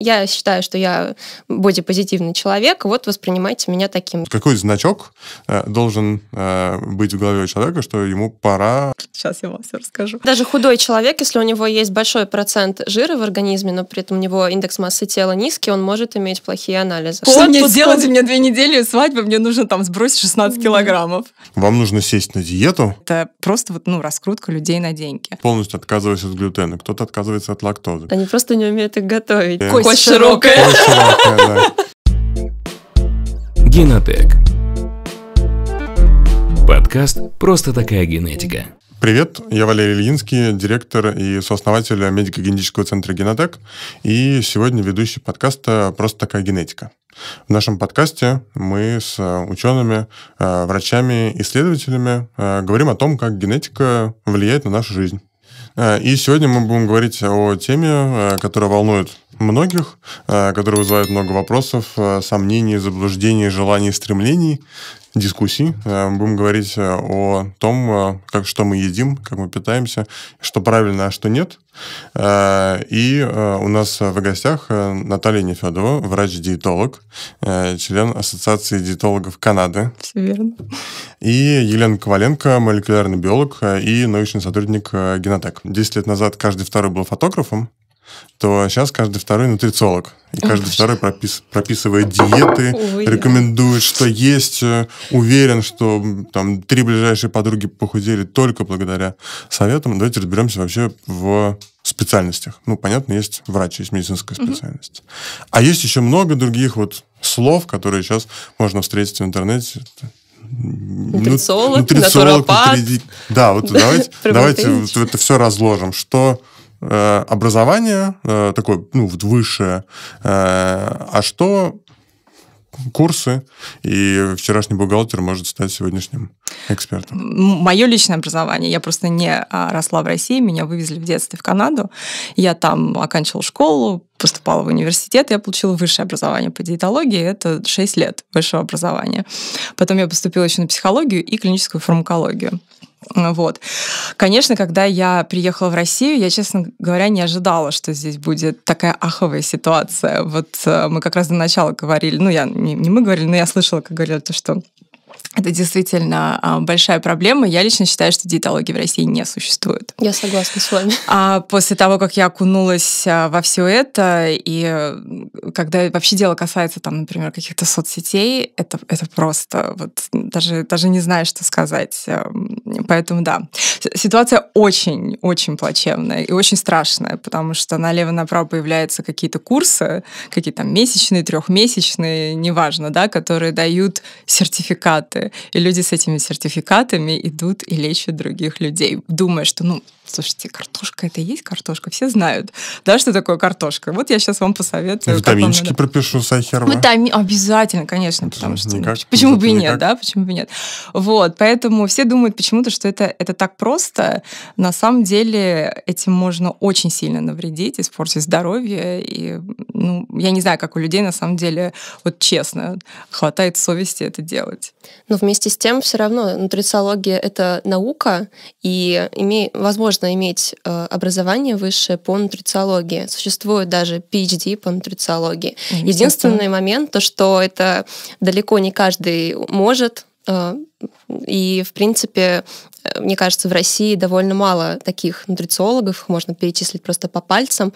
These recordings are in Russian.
Я считаю, что я бодипозитивный человек, вот воспринимайте меня таким. Какой значок э, должен э, быть в голове человека, что ему пора... Сейчас я вам все расскажу. Даже худой человек, если у него есть большой процент жира в организме, но при этом у него индекс массы тела низкий, он может иметь плохие анализы. Что Отпуск... мне сделать? У меня две недели свадьбы, мне нужно там сбросить 16 килограммов. Вам нужно сесть на диету? Это просто вот, ну, раскрутка людей на деньги. Полностью отказываясь от глютена, кто-то отказывается от лактозы. Они просто не умеют их готовить. Э, Кость полость широкая. Полость широкая, да. Генотек. Подкаст «Просто такая генетика». Привет, я Валерий Ильинский, директор и сооснователь медико-генетического центра «Генотек» и сегодня ведущий подкаста «Просто такая генетика». В нашем подкасте мы с учеными, э, врачами, исследователями э, говорим о том, как генетика влияет на нашу жизнь. Э, и сегодня мы будем говорить о теме, э, которая волнует многих, э, которая вызывает много вопросов, сомнений, заблуждений, желаний, стремлений дискуссий. Э, будем говорить э, о том, э, как, что мы едим, как мы питаемся, что правильно, а что нет. И у нас в гостях Наталья Нефедова, врач-диетолог, член Ассоциации диетологов Канады. Все верно. И Елена Коваленко, молекулярный биолог и научный сотрудник Генотек. Десять лет назад каждый второй был фотографом, то сейчас каждый второй нутрициолог. И каждый второй пропис, прописывает диеты, Ой. рекомендует, что есть. Э, уверен, что там три ближайшие подруги похудели только благодаря советам. Давайте разберемся вообще в специальностях. Ну, понятно, есть врач, есть медицинская специальность. Угу. А есть еще много других вот слов, которые сейчас можно встретить в интернете. Нутрициолог, нутрициолог натуропат. Нутри... Да, вот давайте, давайте это все разложим. Что Э, образование, э, такое, ну, высшее, э, а что курсы, и вчерашний бухгалтер может стать сегодняшним экспертом? Мое личное образование. Я просто не а, росла в России, меня вывезли в детстве в Канаду. Я там оканчивала школу, поступала в университет, я получила высшее образование по диетологии, это 6 лет высшего образования. Потом я поступила еще на психологию и клиническую фармакологию. Ну вот. Конечно, когда я приехала в Россию, я, честно говоря, не ожидала, что здесь будет такая аховая ситуация. Вот э, мы как раз до начала говорили, ну, я не, не мы говорили, но я слышала, как говорили, то, что это действительно а, большая проблема. Я лично считаю, что диетологии в России не существует. Я согласна с вами. А после того, как я окунулась а, во все это, и когда вообще дело касается, там, например, каких-то соцсетей, это, это просто вот даже, даже не знаю, что сказать. А, поэтому да, ситуация очень-очень плачевная и очень страшная, потому что налево-направо появляются какие-то курсы, какие-то месячные, трехмесячные, неважно, да, которые дают сертификаты и люди с этими сертификатами идут и лечат других людей, думая, что, ну, слушайте, картошка это и есть картошка. Все знают, да, что такое картошка. Вот я сейчас вам посоветую. Витаминчики пропишу Сахарова. Витами... Обязательно, конечно, потому что... Ну, никак. Почему бы и нет, да, почему бы и нет. Вот, поэтому все думают почему-то, что это, это так просто. На самом деле этим можно очень сильно навредить, испортить здоровье. И, ну, я не знаю, как у людей на самом деле, вот честно, хватает совести это делать. Но ну, вместе с тем все равно нутрициология — это наука, и имей возможно иметь э, образование высшее по нутрициологии. Существует даже PhD по нутрициологии. Единственный момент, то, что это далеко не каждый может э, и, в принципе, э, мне кажется, в России довольно мало таких нутрициологов, можно перечислить просто по пальцам,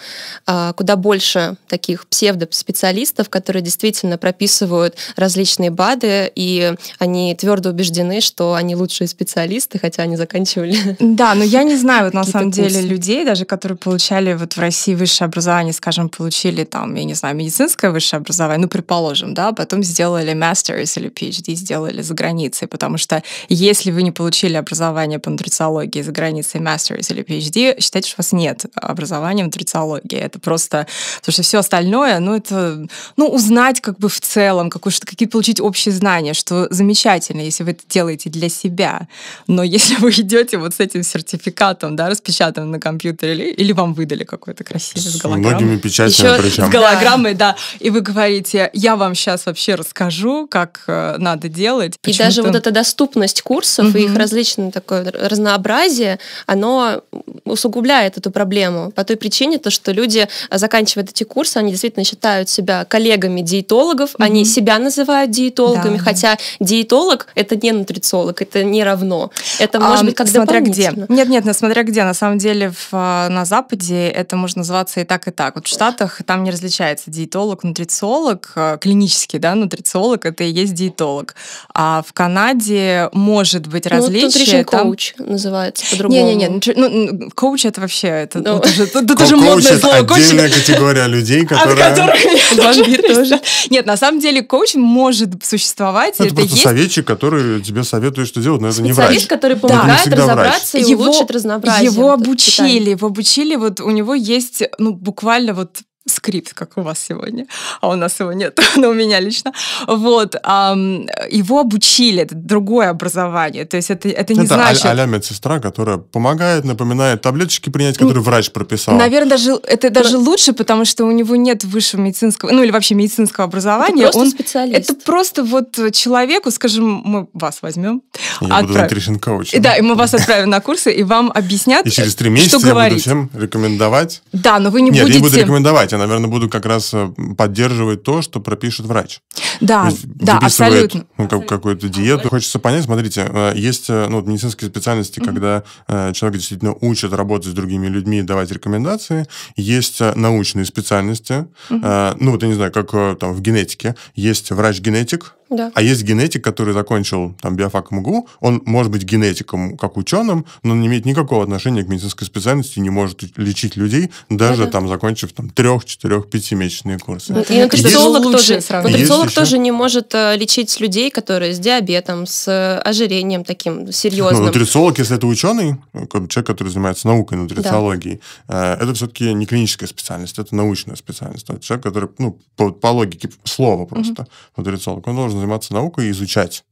а, куда больше таких псевдоспециалистов, которые действительно прописывают различные БАДы, и они твердо убеждены, что они лучшие специалисты, хотя они заканчивали. Да, но я не знаю, вот на самом деле людей, даже которые получали вот в России высшее образование, скажем, получили там, я не знаю, медицинское высшее образование, ну, предположим, да, а потом сделали мастерс или PhD, сделали за границей, потому потому что если вы не получили образование по нутрициологии за границей мастерс или PhD, считайте, что у вас нет образования в нутрициологии. Это просто... Потому что все остальное, ну, это... Ну, узнать как бы в целом, что какие получить общие знания, что замечательно, если вы это делаете для себя. Но если вы идете вот с этим сертификатом, да, распечатанным на компьютере, или, или вам выдали какой-то красивый с, с голограммой. многими печатями Еще причем. С голограммой, да. да. И вы говорите, я вам сейчас вообще расскажу, как э, надо делать. И даже вот это доступность курсов угу. и их различное такое разнообразие, оно усугубляет эту проблему по той причине, то, что люди, а, заканчивают эти курсы, они действительно считают себя коллегами диетологов, угу. они себя называют диетологами, да. хотя диетолог это не нутрициолог, это не равно. Это а, может быть как смотря где. Нет, нет, ну, смотря где. На самом деле в, а, на Западе это может называться и так, и так. Вот в Штатах там не различается диетолог, нутрициолог, клинический, да, нутрициолог это и есть диетолог. А в Канаде где может быть ну, различие. Ну, nutrition там... коуч называется по-другому. Не-не-не, ну, ну коуч это вообще, это, ну, это же, это же модное слово. отдельная категория людей, которые... От которых бомбит тоже. Нет, на самом деле коуч может существовать. Это, это просто есть... советчик, который тебе советует, что делать, но это не врач. Совет, который помогает да. разобраться врач. и его, разнообразие. Его обучили, его обучили, вот у него есть, ну, буквально вот скрипт, как у вас сегодня, а у нас его нет, но у меня лично. Вот, эм, его обучили, это другое образование, то есть это, это не это значит... Это а медсестра, которая помогает, напоминает таблеточки принять, которые врач прописал. Наверное, даже, это даже но... лучше, потому что у него нет высшего медицинского, ну или вообще медицинского образования. Это просто Он, специалист. Это просто вот человеку, скажем, мы вас возьмем. Я отправим. буду nutrition coach. Да, и мы вас отправим на курсы, и вам объяснят, И через три месяца я говорить. буду всем рекомендовать. Да, но вы не будете. нет, я не буду рекомендовать, я, наверное, буду как раз э, поддерживать то, что пропишет врач. Да, да, абсолютно. Ну, как, какую-то диету. Хочется понять, смотрите, э, есть э, ну, медицинские специальности, mm когда э, человек действительно учит работать с другими людьми, давать рекомендации. Есть научные специальности, mm э, ну, вот я не знаю, как там в генетике. Есть врач-генетик, да. А есть генетик, который закончил там биофак МГУ, он может быть генетиком как ученым, но он не имеет никакого отношения к медицинской специальности, не может лечить людей, даже там закончив там трех, четырех, пятимесячные курсы. Вот, ну, и нутрициолог, тоже, сразу. нутрициолог еще... тоже не может э, лечить людей, которые с диабетом, с э, ожирением таким серьезным. Ну, нутрициолог, если это ученый, э, человек, который занимается наукой, нутрициологией, да. это все-таки не клиническая специальность, это научная специальность. Это человек, который, ну, по, по логике слова просто, угу. нутрициолог, он должен заниматься наукой и изучать.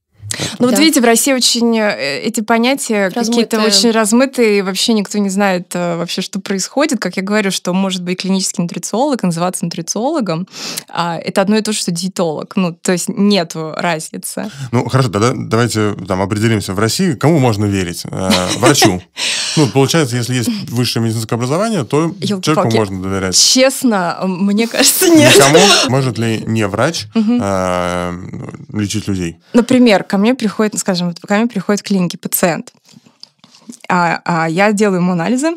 Ну да. вот видите, в России очень э, эти понятия какие-то очень размытые, и вообще никто не знает э, вообще, что происходит. Как я говорю, что может быть клинический нутрициолог, называться нутрициологом, а это одно и то же, что диетолог. Ну, то есть нет разницы. Ну, хорошо, тогда давайте там определимся. В России кому можно верить? Э, врачу. Ну, получается, если есть высшее медицинское образование, то человеку можно доверять. Честно, мне кажется, нет. Никому? Может ли не врач лечить людей? Например, ко мне приходит, скажем, ко мне приходит к пациент, а, а я делаю ему анализы,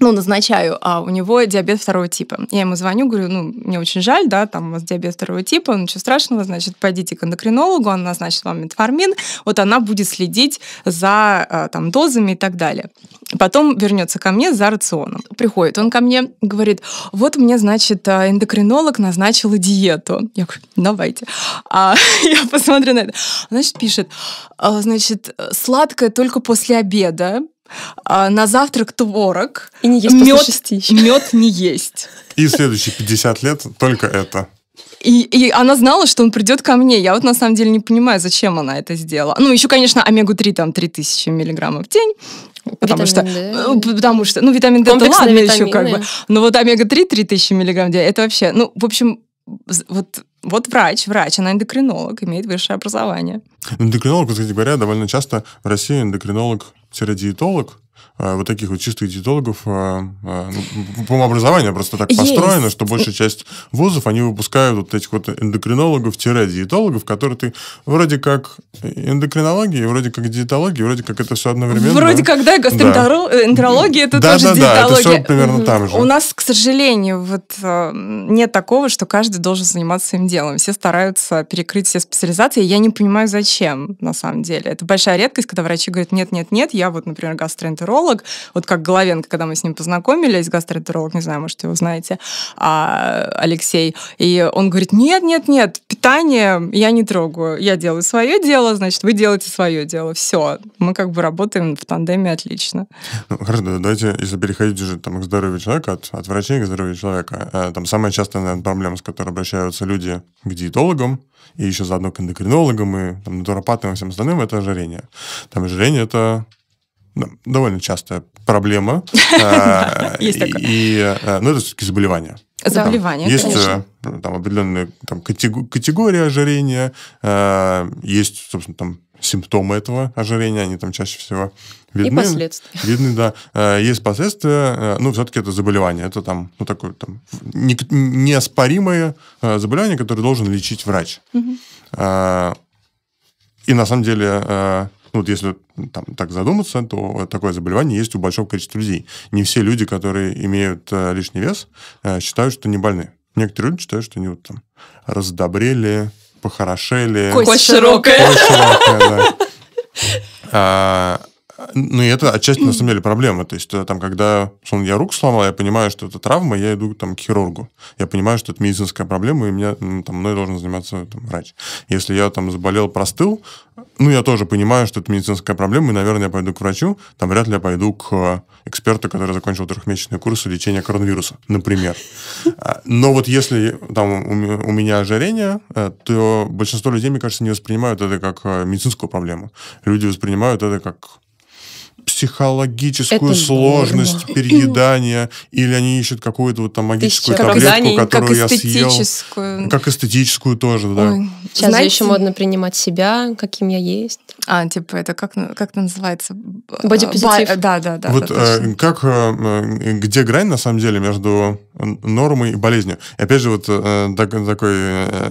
ну, назначаю, а у него диабет второго типа. Я ему звоню, говорю, ну, мне очень жаль, да, там у вас диабет второго типа, ничего страшного, значит, пойдите к эндокринологу, он назначит вам метформин, вот она будет следить за а, там дозами и так далее. Потом вернется ко мне за рационом. Приходит он ко мне, говорит, вот мне, значит, а, эндокринолог назначила диету. Я говорю, давайте. А я посмотрю на это. Значит, пишет, «А, значит, сладкое только после обеда, а, на завтрак творог. И не есть мед, Мед не есть. И следующие 50 лет только это. И, и она знала, что он придет ко мне. Я вот на самом деле не понимаю, зачем она это сделала. Ну, еще, конечно, омегу-3 там 3000 миллиграммов в день. Потому что, D. Э, потому что, ну, витамин D, это ладно витамины. еще как бы. Но вот омега-3 3000 миллиграмм в это вообще, ну, в общем, вот, вот врач, врач, она эндокринолог, имеет высшее образование. Эндокринолог, кстати говоря, довольно часто в России эндокринолог-диетолог, Э, вот таких вот чистых диетологов э, э, ну, по образованию просто так построено, что большая часть вузов, они выпускают вот этих вот эндокринологов-диетологов, которые ты вроде как эндокринология, вроде как диетология, вроде как это все одновременно. Вроде да? как, да, гастроэнтерология, это тоже диетология. Да, это все примерно там же. У нас, к сожалению, вот нет такого, что каждый должен заниматься своим делом. Все стараются перекрыть все специализации, я не понимаю, зачем, на самом деле. Это большая редкость, когда врачи говорят, нет-нет-нет, я вот, например, гастроэнтеролог, гастроэнтеролог, вот как Головенко, когда мы с ним познакомились, гастроэнтеролог, не знаю, может, его знаете, а, Алексей, и он говорит, нет, нет, нет, питание я не трогаю, я делаю свое дело, значит, вы делаете свое дело, все, мы как бы работаем в тандеме отлично. Ну, хорошо, давайте, если переходить уже там, к здоровью человека, от, от врачей к здоровью человека, э, там самая частая, наверное, проблема, с которой обращаются люди к диетологам, и еще заодно к эндокринологам, и там, натуропатам и всем остальным, это ожирение. Там ожирение — это довольно частая проблема. Э, и, э, ну, это все-таки заболевание. Заболевание, Есть э, ну, там определенная там, категория ожирения, есть, собственно, там симптомы этого ожирения, они там чаще всего видны. И последствия. Видны, да. Есть последствия, ну, все-таки это заболевание, это там, ну, такое там не, неоспоримое заболевание, которое должен лечить врач. И на самом деле ну, вот если там, так задуматься, то такое заболевание есть у большого количества людей. Не все люди, которые имеют э, лишний вес, э, считают, что не больны. Некоторые люди считают, что они вот там раздобрели, похорошели. Кость, кость широкая. Кость широкая, да. А, ну, и это отчасти, на самом деле, проблема. То есть, э, там, когда условно, я руку сломал, я понимаю, что это травма, я иду там, к хирургу. Я понимаю, что это медицинская проблема, и меня, ну, там, мной должен заниматься там, врач. Если я там заболел, простыл, ну, я тоже понимаю, что это медицинская проблема, и, наверное, я пойду к врачу, там вряд ли я пойду к э, эксперту, который закончил трехмесячные курсы лечения коронавируса, например. А, но вот если там у меня ожирение, э, то большинство людей, мне кажется, не воспринимают это как медицинскую проблему. Люди воспринимают это как психологическую это сложность норма. переедания, или они ищут какую-то вот там магическую Тысяча. таблетку, как которую как я съел. Как эстетическую тоже, да. Ой, сейчас Знаете... еще модно принимать себя, каким я есть. А, типа, это как, ну, как это называется? Бодипозитив. Ба- да, да, да. Вот да, э, как, э, э, где грань, на самом деле, между нормой и болезнью? И опять же, вот э, так, такой э,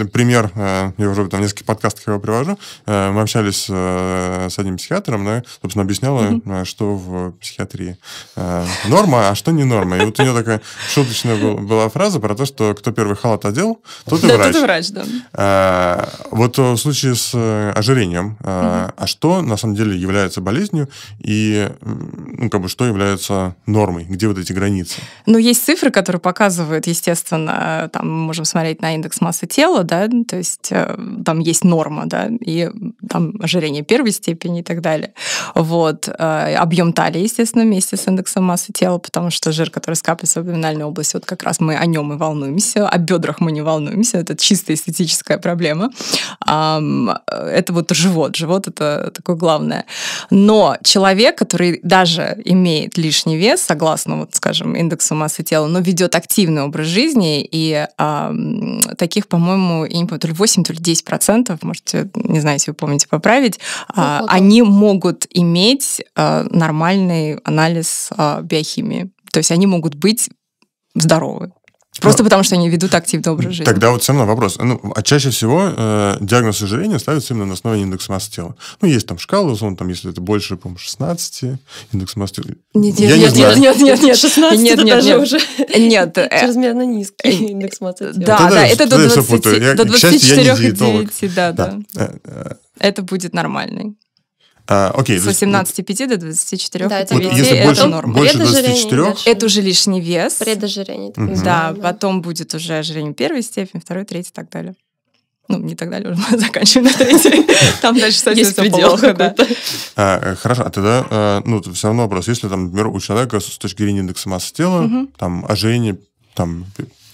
э пример, э, я уже там в нескольких подкастах его привожу. Э, мы общались э, с одним психиатром, да, собственно, объясняли объясняла, э, что в психиатрии э, норма, а что не норма. И вот у нее такая шуточная была фраза про то, что кто первый халат одел, тот и врач. Да, тот врач, да. Вот э, в случае с ожирением, а что на самом деле является болезнью и ну, как бы, что является нормой? Где вот эти границы? Ну, есть цифры, которые показывают, естественно, там мы можем смотреть на индекс массы тела, да, ну, то есть там есть норма, да, и там ожирение первой степени и так далее. Вот растет э, объем талии, естественно, вместе с индексом массы тела, потому что жир, который скапливается в абdoминальной области, вот как раз мы о нем и волнуемся, о бедрах мы не волнуемся, это чисто эстетическая проблема. Эм, это вот живот, живот это такое главное. Но человек, который даже имеет лишний вес, согласно, вот, скажем, индексу массы тела, но ведет активный образ жизни, и эм, таких, по-моему, я не помню, то ли 8, то ли 10 процентов, можете, не знаю, если вы помните, поправить, э, они могут иметь получить э, нормальный анализ э, биохимии. То есть они могут быть здоровы. Просто ну, потому, что они ведут активный образ жизни. Тогда вот все равно вопрос. Ну, а чаще всего э, диагноз ожирения ставится именно на основе индекса массы тела. Ну, есть там шкалы, условно, там, если это больше, по-моему, 16, индекс массы тела. Нет, нет, нет, нет, нет, нет, 16 нет, это нет, даже нет. уже нет, э, чрезмерно низкий индекс массы тела. Да, да, да это до 20, и 24,9, да, да. Это будет нормальный. А, окей, с 18,5 до 24 да, это, вот, если это больше, норма. Больше 24? Это уже лишний вес. Предожирение. Угу. Да, потом будет уже ожирение первой степени, второй, третьей и так далее. Ну, не так далее, уже мы заканчиваем на третьей. Там дальше совсем Есть все плохо, да. А, э, хорошо, а тогда, э, ну, все равно вопрос. Если, там, например, у человека с точки зрения индекса массы тела, там, ожирение, там...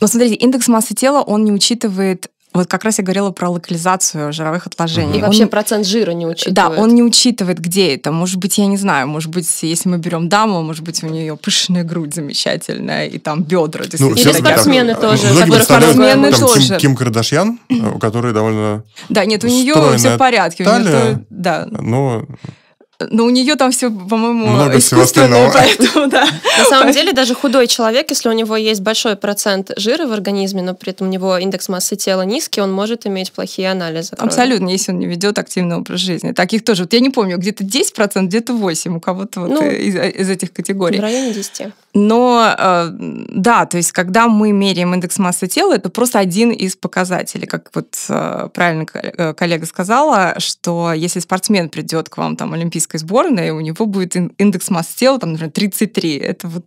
Ну, смотрите, индекс массы тела, он не учитывает вот как раз я говорила про локализацию жировых отложений. И он, вообще процент жира не учитывает. Да, он не учитывает, где это. Может быть, я не знаю, может быть, если мы берем даму, может быть, у нее пышная грудь замечательная, и там бедра. Ну, Или спортсмены так, ну, тоже. спортсмены там, тоже. Ким, Ким Кардашьян, э, у которой довольно Да, нет, у нее все в порядке. Талия, у нее то, да. Но но у нее там все, по-моему, Много искусственное, поэтому, да. На самом деле, даже худой человек, если у него есть большой процент жира в организме, но при этом у него индекс массы тела низкий, он может иметь плохие анализы. Крови. Абсолютно, если он не ведет активный образ жизни. Таких тоже, вот я не помню, где-то 10%, где-то 8% у кого-то ну, вот э, из, э, из этих категорий. В районе 10%. Но э, да, то есть, когда мы меряем индекс массы тела, это просто один из показателей. Как вот правильно коллега сказала, что если спортсмен придет к вам там олимпийский российской сборной, у него будет индекс массы тела, там, например, 33. Это вот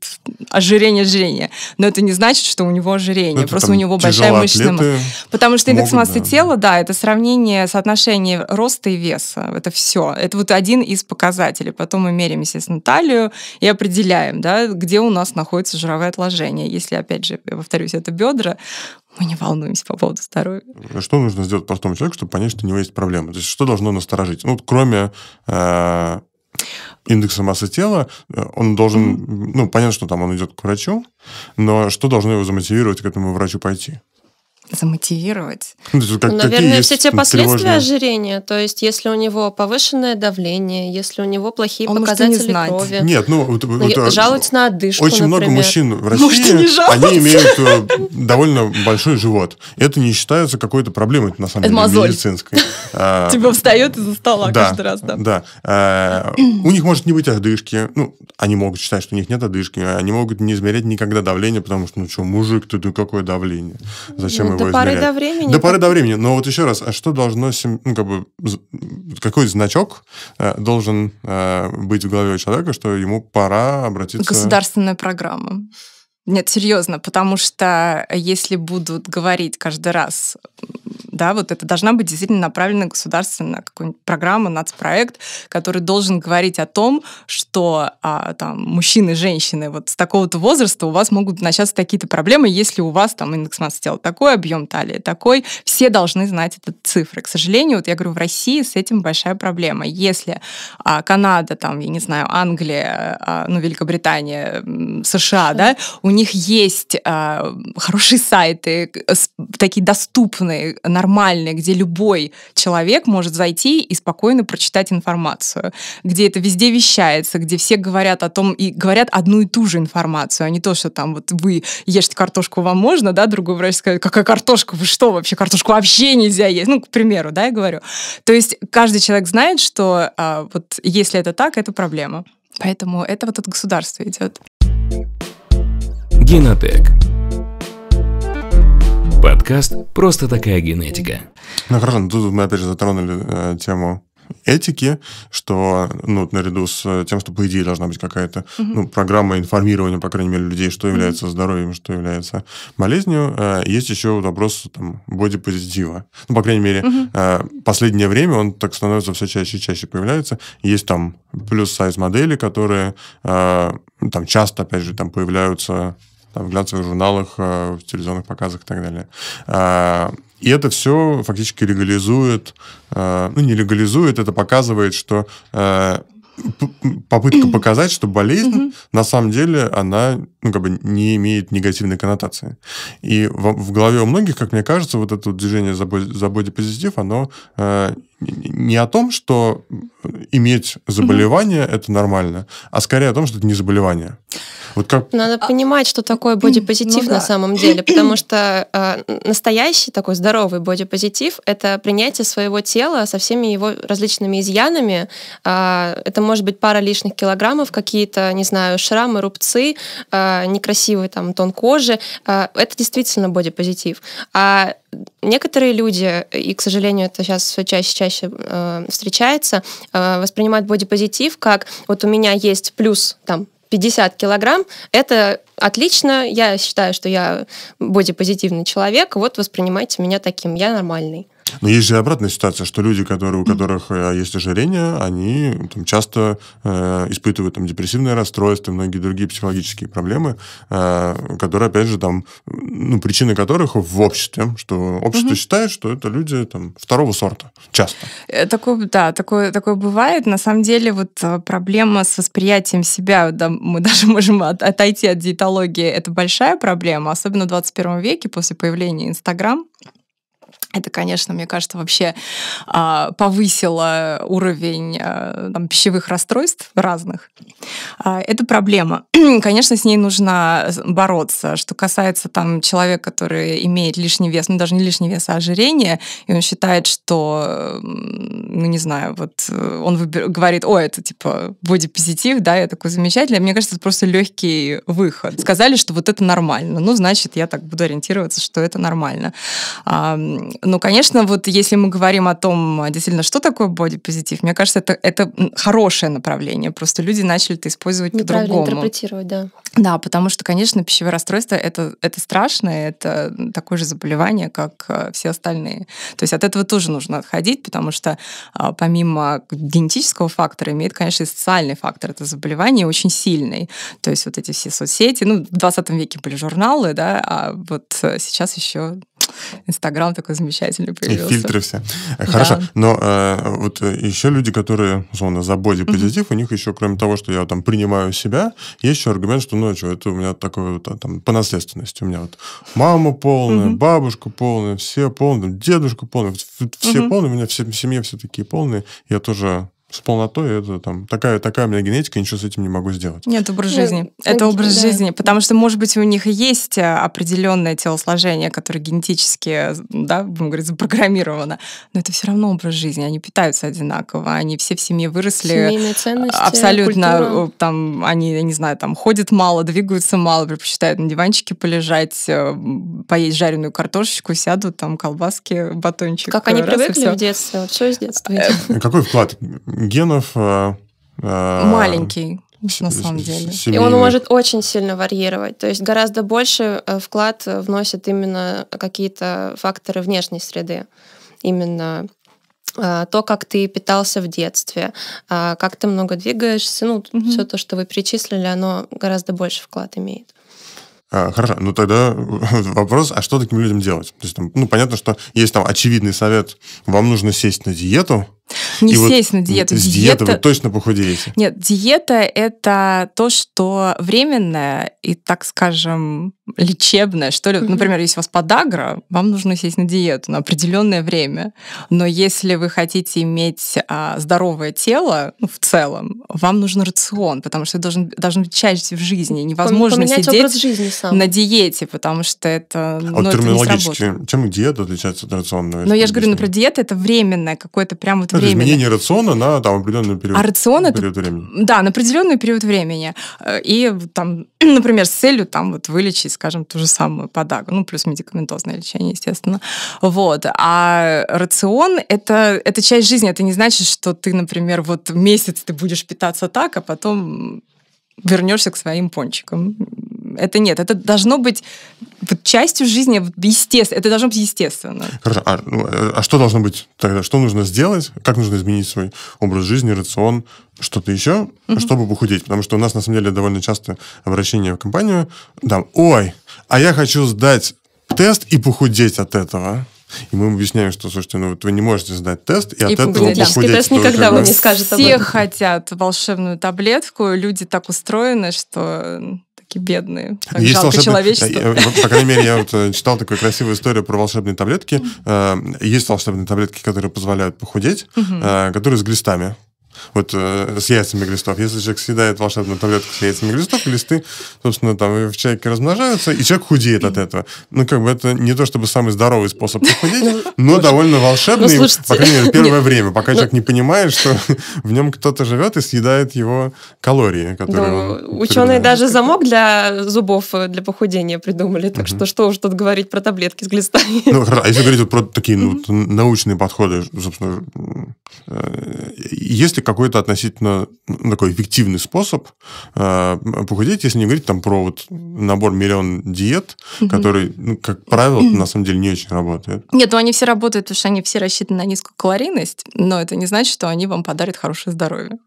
ожирение ожирение. Но это не значит, что у него ожирение. Ну, это просто у него большая мышечная масса. Потому что индекс могут, массы да. тела, да, это сравнение соотношения роста и веса. Это все. Это вот один из показателей. Потом мы меряем, естественно, талию и определяем, да, где у нас находится жировое отложение. Если, опять же, повторюсь, это бедра, мы не волнуемся по поводу здоровья. А что нужно сделать простому человеку, чтобы понять, что у него есть проблема? То есть что должно насторожить? Ну, кроме э, индекса массы тела, э, он должен, mm-hmm. ну, понятно, что там он идет к врачу, но что должно его замотивировать к этому врачу пойти? замотивировать. Ну, как, наверное, все те последствия тревожные. ожирения. То есть, если у него повышенное давление, если у него плохие Он показатели не крови. Нет, ну вот, вот, а, жалуется на одышку. Очень например. много мужчин в России, они имеют э, довольно большой живот. Это не считается какой-то проблемой, это, на самом деле, медицинской. А, Тебя встает из-за стола каждый раз, да? Да. А, у них может не быть одышки. Ну, они могут считать, что у них нет одышки. Они могут не измерять никогда давление, потому что, ну что, мужик, ты ну какое давление? Зачем ну его его До поры до времени. До поры до времени. Но вот еще раз, а что должно, ну, как бы, какой значок э, должен э, быть в голове человека, что ему пора обратиться... Государственная программа. Нет, серьезно, потому что если будут говорить каждый раз да, вот это должна быть действительно направлена государственная какую нибудь программа, нацпроект, который должен говорить о том, что а, там мужчины, женщины вот с такого-то возраста у вас могут начаться такие-то проблемы, если у вас там индекс массы тела такой, объем талии такой, все должны знать эти цифры. К сожалению, вот я говорю, в России с этим большая проблема. Если а, Канада, там, я не знаю, Англия, а, ну, Великобритания, США, США, да, у них есть а, хорошие сайты, э, такие доступные, нормальные нормальное, где любой человек может зайти и спокойно прочитать информацию, где это везде вещается, где все говорят о том и говорят одну и ту же информацию, а не то, что там вот вы ешьте картошку, вам можно, да, другой врач скажет, какая картошка, вы что вообще, картошку вообще нельзя есть, ну, к примеру, да, я говорю. То есть каждый человек знает, что а, вот если это так, это проблема. Поэтому это вот от государства идет. Генотек. Подкаст «Просто такая генетика». Ну хорошо, ну, тут мы опять же затронули э, тему этики, что ну, наряду с э, тем, что по идее должна быть какая-то mm-hmm. ну, программа информирования, по крайней мере, людей, что является mm-hmm. здоровьем, что является болезнью, э, есть еще вопрос там, бодипозитива. Ну, по крайней мере, mm-hmm. э, последнее время он так становится все чаще и чаще появляется. Есть там плюс-сайз модели, которые э, там часто, опять же, там появляются там, в глянцевых журналах, э, в телевизионных показах и так далее. Э, и это все фактически легализует, э, ну не легализует, это показывает, что попытка показать, что болезнь на самом деле она ну, как бы не имеет негативной коннотации. И в, в голове у многих, как мне кажется, вот это вот движение за, бо- за бодипозитив, оно не о том, что иметь заболевание mm-hmm. это нормально, а скорее о том, что это не заболевание. Вот как... Надо понимать, что такое бодипозитив ну, да. на самом деле, потому что э, настоящий такой здоровый бодипозитив – это принятие своего тела со всеми его различными изъянами. Э, это может быть пара лишних килограммов, какие-то, не знаю, шрамы, рубцы, э, а, некрасивый там тон кожи. Э, это действительно бодипозитив. А некоторые люди, и, к сожалению, это сейчас все чаще чаще э, встречается, э, воспринимают бодипозитив как вот у меня есть плюс там 50 килограмм, это отлично, я считаю, что я бодипозитивный человек, вот воспринимайте меня таким, я нормальный. Но есть же обратная ситуация, что люди, которые, у которых э, есть ожирение, они там, часто э, испытывают там, депрессивное расстройство, многие другие психологические проблемы, э, которые, опять же, там, ну, причины которых в обществе, что общество угу. считает, что это люди там, второго сорта часто. Э, такое, да, такое, такое бывает. На самом деле вот э, проблема с восприятием себя, да, мы даже можем от, отойти от диетологии, это большая проблема, особенно в 21 веке после появления Инстаграм. Это, конечно, мне кажется, вообще а, повысило уровень а, там, пищевых расстройств разных. А, это проблема. конечно, с ней нужно э, бороться. Что касается там человека, который имеет лишний вес, ну даже не лишний вес, а ожирение, и он считает, что, ну не знаю, вот э, он выбер... говорит, о, это типа бодипозитив, да, я такой замечательный. Мне кажется, это просто легкий выход. Сказали, что вот это нормально, ну значит, я так буду ориентироваться, что это нормально ну, конечно, вот если мы говорим о том, а, действительно, что такое бодипозитив, мне кажется, это, это хорошее направление. Просто люди начали это использовать по-другому. интерпретировать, да. Да, потому что, конечно, пищевое расстройство это, это страшное, это такое же заболевание, как а, все остальные. То есть от этого тоже нужно отходить, потому что а, помимо генетического фактора имеет, конечно, и социальный фактор. Это заболевание очень сильный. То есть вот эти все соцсети, ну, в 20 веке были журналы, да, а вот э, сейчас еще Инстаграм такой замечательный появился. И фильтры все. Э, хорошо. Да. Но э, вот э, еще люди, которые, условно, за бодипозитив, mm у них еще, кроме того, что я там принимаю себя, есть еще аргумент, что, ну, что, это у меня такое вот, а, там, по наследственности. У меня вот мама полная, mm бабушка полная, все полные, дедушка полный, все mm полные, у меня в семье все такие полные. Я тоже с полнотой, это там такая, такая у меня генетика, ничего с этим не могу сделать. Нет, образ ну, жизни. Ну, это образ да. жизни. Потому что, может быть, у них есть э, определенное телосложение, которое генетически, э, да, будем говорить, запрограммировано, но это все равно образ жизни. Они питаются одинаково, они все в семье выросли. Ценности, абсолютно культура. Э, там они, я не знаю, там ходят мало, двигаются мало, предпочитают на диванчике полежать, поесть жареную картошечку, сядут, там колбаски, батончик. Как они привыкли все. в детстве, все из детства. Какой вклад генов... Э, э, Маленький на самом деле. Семьи. И он может очень сильно варьировать. То есть гораздо больше э, вклад вносят именно какие-то факторы внешней среды. Именно то, как ты питался в детстве, как ты много двигаешься, ну, угу. все то, что вы перечислили, оно гораздо больше вклад имеет. А, хорошо, ну тогда вопрос, а что таким людям делать? То есть, там, ну, понятно, что есть там очевидный совет, вам нужно сесть на диету, не и сесть вот на диету. С диеты диета... вы точно похудеете. Нет, диета это то, что временное и, так скажем, лечебное, что ли. Например, если у вас подагра, вам нужно сесть на диету на определенное время. Но если вы хотите иметь а, здоровое тело ну, в целом, вам нужен рацион, потому что это должен, должен быть чаще в жизни. Невозможно Поменять сидеть жизни сам. на диете, потому что это... А ну, вот терминологически, чем диета отличается от рационного? Но я же говорю, например, диета — это временное какое-то прям вот это временное. изменение рациона на там, определенный период, а рацион период это, времени. Да, на определенный период времени. Э, и там, например, с целью там вот вылечить скажем, ту же самую подагу, ну, плюс медикаментозное лечение, естественно. Вот. А рацион это, — это часть жизни, это не значит, что ты, например, вот месяц ты будешь питаться так, а потом вернешься к своим пончикам это нет, это должно быть вот, частью жизни, естественно, это должно быть естественно. Хорошо, а, ну, э, а что должно быть тогда? Что нужно сделать? Как нужно изменить свой образ жизни, рацион, что-то еще, угу. чтобы похудеть? Потому что у нас, на самом деле, довольно часто обращение в компанию, там, ой, а я хочу сдать тест и похудеть от этого. И мы объясняем, что, слушайте, ну вот вы не можете сдать тест, и, и от этого да. похудеть. тест никогда вам не скажет об этом. Все хотят волшебную таблетку, люди так устроены, что таблетки бедные. Ну, так Есть жалко волшебные... человечество. По крайней мере, я вот э, читал такую красивую историю про волшебные таблетки. Э, есть волшебные таблетки, которые позволяют похудеть, э, которые с глистами вот э, с яйцами глистов. Если человек съедает волшебную таблетку с яйцами глистов, глисты, собственно, там в человеке размножаются, и человек худеет от этого. Ну, как бы это не то чтобы самый здоровый способ похудеть, ну, но довольно ну, волшебный, по крайней мере, первое время, пока ну, человек не понимает, что в нем кто-то живет и съедает его калории, которые Ученые даже замок для зубов э, для похудения придумали, так что что уж тут говорить про таблетки с глистами. Ну, а если говорить про такие научные подходы, собственно, э, есть ли какой-то относительно ну, такой эффективный способ э, похудеть, если не говорить там про вот набор миллион диет, угу. который, ну, как правило, на самом деле не очень работает. Нет, ну они все работают, потому что они все рассчитаны на низкую калорийность, но это не значит, что они вам подарят хорошее здоровье.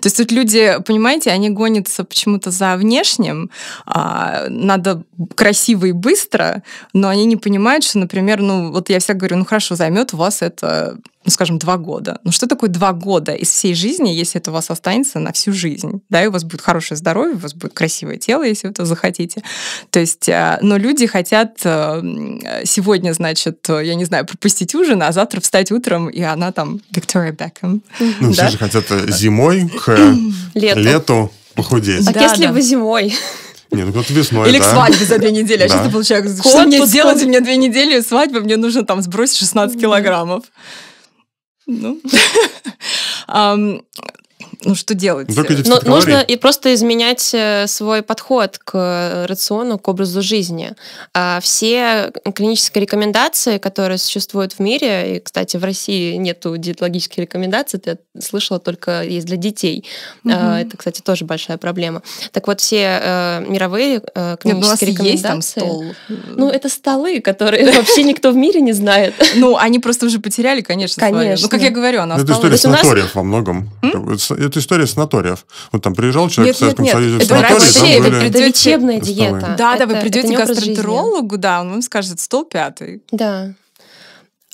То есть тут люди, понимаете, они гонятся почему-то за внешним, а, надо красиво и быстро, но они не понимают, что, например, ну вот я всегда говорю, ну хорошо, займет у вас это ну, скажем, два года. Ну, что такое два года из всей жизни, если это у вас останется на всю жизнь? Да, и у вас будет хорошее здоровье, у вас будет красивое тело, если вы это захотите. То есть, э, но люди хотят э, сегодня, значит, э, я не знаю, пропустить ужин, а завтра встать утром, и она там Виктория Бекхэм. Ну, да? все же хотят зимой к лету, лету похудеть. А да, если да. вы зимой? Нет, ну кто-то весной, Или да. к свадьбе за две недели. А да. сейчас ты получаешь, что мне сделать У меня две недели свадьбы, мне нужно там сбросить 16 килограммов. Ну. ну что делать? Но нужно и просто изменять э, свой подход к э, рациону, к образу жизни. А все клинические рекомендации, которые существуют в мире, и, кстати, в России нету диетологических рекомендаций, ты слышала только есть для детей. Угу. Это, кстати, тоже большая проблема. Так вот, все э, мировые клинические Нет, ну, у вас рекомендации... Есть там стол? Ну, это столы, которые вообще никто в мире не знает. Ну, они просто уже потеряли, конечно, Конечно. Ну, как я говорю, она ну, Это история санаториев во многом это история санаториев. Вот там приезжал человек нет, в Советском нет, Союзе это в санаторий, вообще, там это, были это лечебная диета. Да, это, да, вы придете к гастроэнтерологу, да, он вам скажет стол пятый. Да.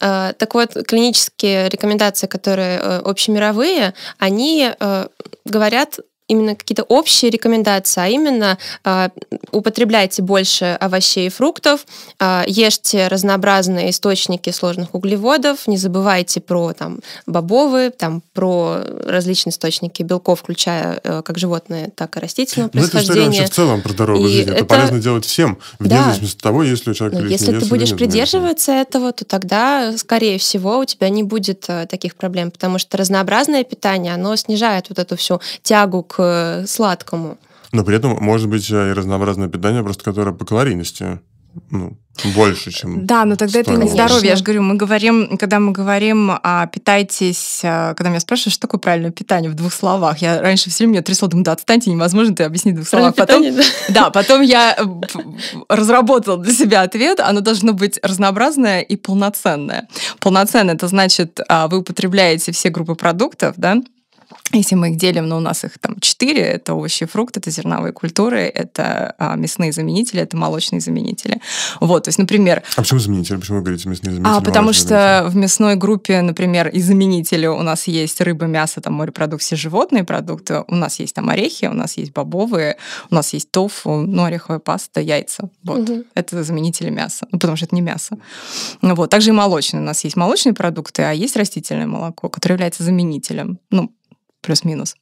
А, так вот, клинические рекомендации, которые э, общемировые, они э, говорят именно какие-то общие рекомендации, а именно э, употребляйте больше овощей и фруктов, э, ешьте разнообразные источники сложных углеводов, не забывайте про там, бобовые, там, про различные источники белков, включая э, как животные, так и растительного Но ну, происхождения. это в целом про здоровую и жизнь. Это... это полезно делать всем, вне да. зависимости от того, если у человека Но ну, Если ты будешь придерживаться нет. этого, то тогда, скорее всего, у тебя не будет э, таких проблем, потому что разнообразное питание, оно снижает вот эту всю тягу к Э, сладкому. Но при этом может быть э, и разнообразное питание, просто которое по калорийности ну, больше, э, чем... Да, но тогда это не здоровье. Я же говорю, мы говорим, когда мы говорим а, «питайтесь», а, когда меня спрашивают, что такое правильное питание в двух словах, я раньше все время меня трясло, думаю, да отстаньте, невозможно это объяснить в двух правильное словах. Питание, да. да, потом я разработала для себя ответ, оно должно быть разнообразное и полноценное. Полноценное – это значит, а, вы употребляете все группы продуктов, да, если мы их делим, но ну, у нас их там четыре, это овощи и фрукты, это зерновые культуры, это а, мясные заменители, это молочные заменители. Вот, то есть, например... А почему заменители? Почему вы говорите мясные заменители? А, потому что заменители? в мясной группе, например, из заменителей у нас есть рыба, мясо, там морепродукты, животные продукты, у нас есть там орехи, у нас есть бобовые, у нас есть тофу, ну, ореховая паста, яйца. Вот, угу. это заменители мяса, ну, потому что это не мясо. Ну Вот, также и молочные. У нас есть молочные продукты, а есть растительное молоко, которое является заменителем. Ну, плюс-минус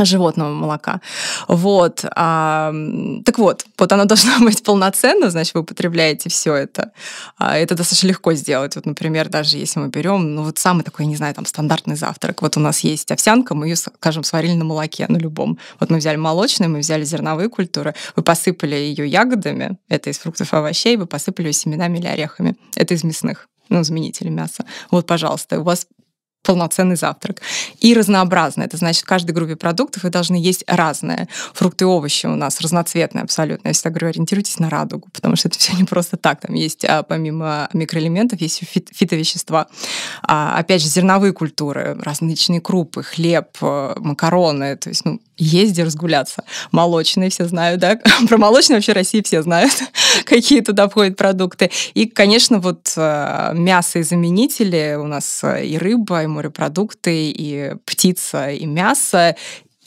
животного молока. Вот. А, так вот, вот оно должно быть полноценно, значит, вы употребляете все это. А, это достаточно легко сделать. Вот, например, даже если мы берем, ну, вот самый такой, не знаю, там, стандартный завтрак. Вот у нас есть овсянка, мы ее, скажем, сварили на молоке, на любом. Вот мы взяли молочные, мы взяли зерновые культуры, вы посыпали ее ягодами, это из фруктов и овощей, вы посыпали ее семенами или орехами, это из мясных ну, заменители мяса. Вот, пожалуйста, у вас полноценный завтрак. И разнообразное, Это значит, в каждой группе продуктов вы должны есть разное. Фрукты и овощи у нас разноцветные абсолютно. Я всегда говорю, ориентируйтесь на радугу, потому что это все не просто так. Там есть а, помимо микроэлементов, есть фит фитовещества. А, опять же, зерновые культуры, различные крупы, хлеб, э, макароны. То есть ну, Езди разгуляться. Молочные все знают, да? Про молочные вообще России все знают, какие туда входят продукты. И, конечно, вот э, мясо и заменители у нас э, и рыба, и морепродукты, и птица, и мясо,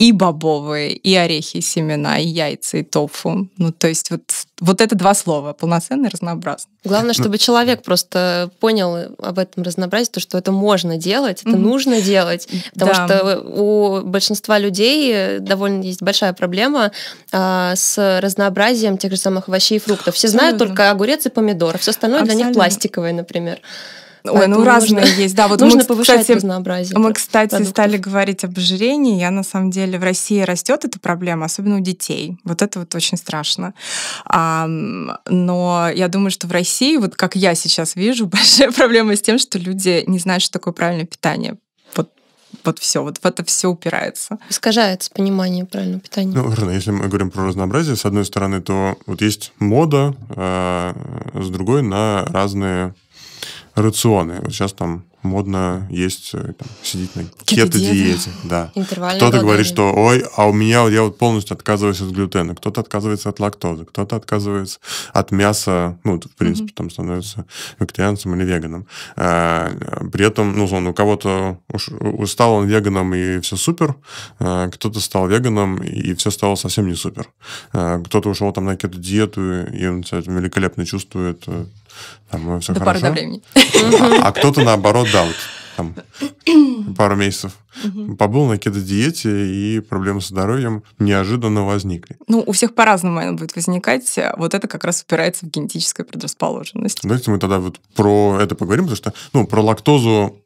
и бобовые, и орехи, и семена, и яйца, и тофу. Ну, то есть вот, вот это два слова, полноценный и разнообразно. Главное, чтобы ну, человек просто понял об этом разнообразии, то, что это можно делать, это нужно делать, потому да. что у большинства людей э, довольно есть большая проблема а, с разнообразием тех же самых овощей и фруктов. Все Абсолютно. знают только огурец и помидор, а все остальное Абсолютно. для них пластиковое, например. Ой, ну разные нужно, есть, да. Вот нужно мы, повышать кстати, разнообразие. Мы, кстати, продуктов. стали говорить об ожирении. Я на самом деле в России растет эта проблема, особенно у детей. Вот это вот очень страшно. А, но я думаю, что в России, вот как я сейчас вижу, большая проблема с тем, что люди не знают, что такое правильное питание. Вот вот все, вот в это все упирается. Искажается понимание правильного питания. Ну, верно. Если мы говорим про разнообразие, с одной стороны, то вот есть мода, а с другой на разные рационы. Вот сейчас там модно есть э, там, сидеть на кето-диете. Да. Кто-то говорит, что ой, а у меня я вот полностью отказываюсь от глютена, кто-то отказывается от лактозы, кто-то отказывается от мяса, ну, в принципе, mm там становится вегетарианцем или веганом. А, при этом, ну, он, у кого-то уж, стал он веганом и все супер, а, кто-то стал веганом и все стало совсем не супер. А, кто-то ушел там на кето-диету, и он себя великолепно чувствует, там ну, все До хорошо. пары до времени. А, а, кто-то, наоборот, да, вот там пару месяцев угу. побыл на кето-диете, и проблемы со здоровьем неожиданно возникли. Ну, у всех по-разному она будет возникать. Вот это как раз упирается в генетическую предрасположенность. Давайте мы тогда вот про это поговорим, потому что, ну, про лактозу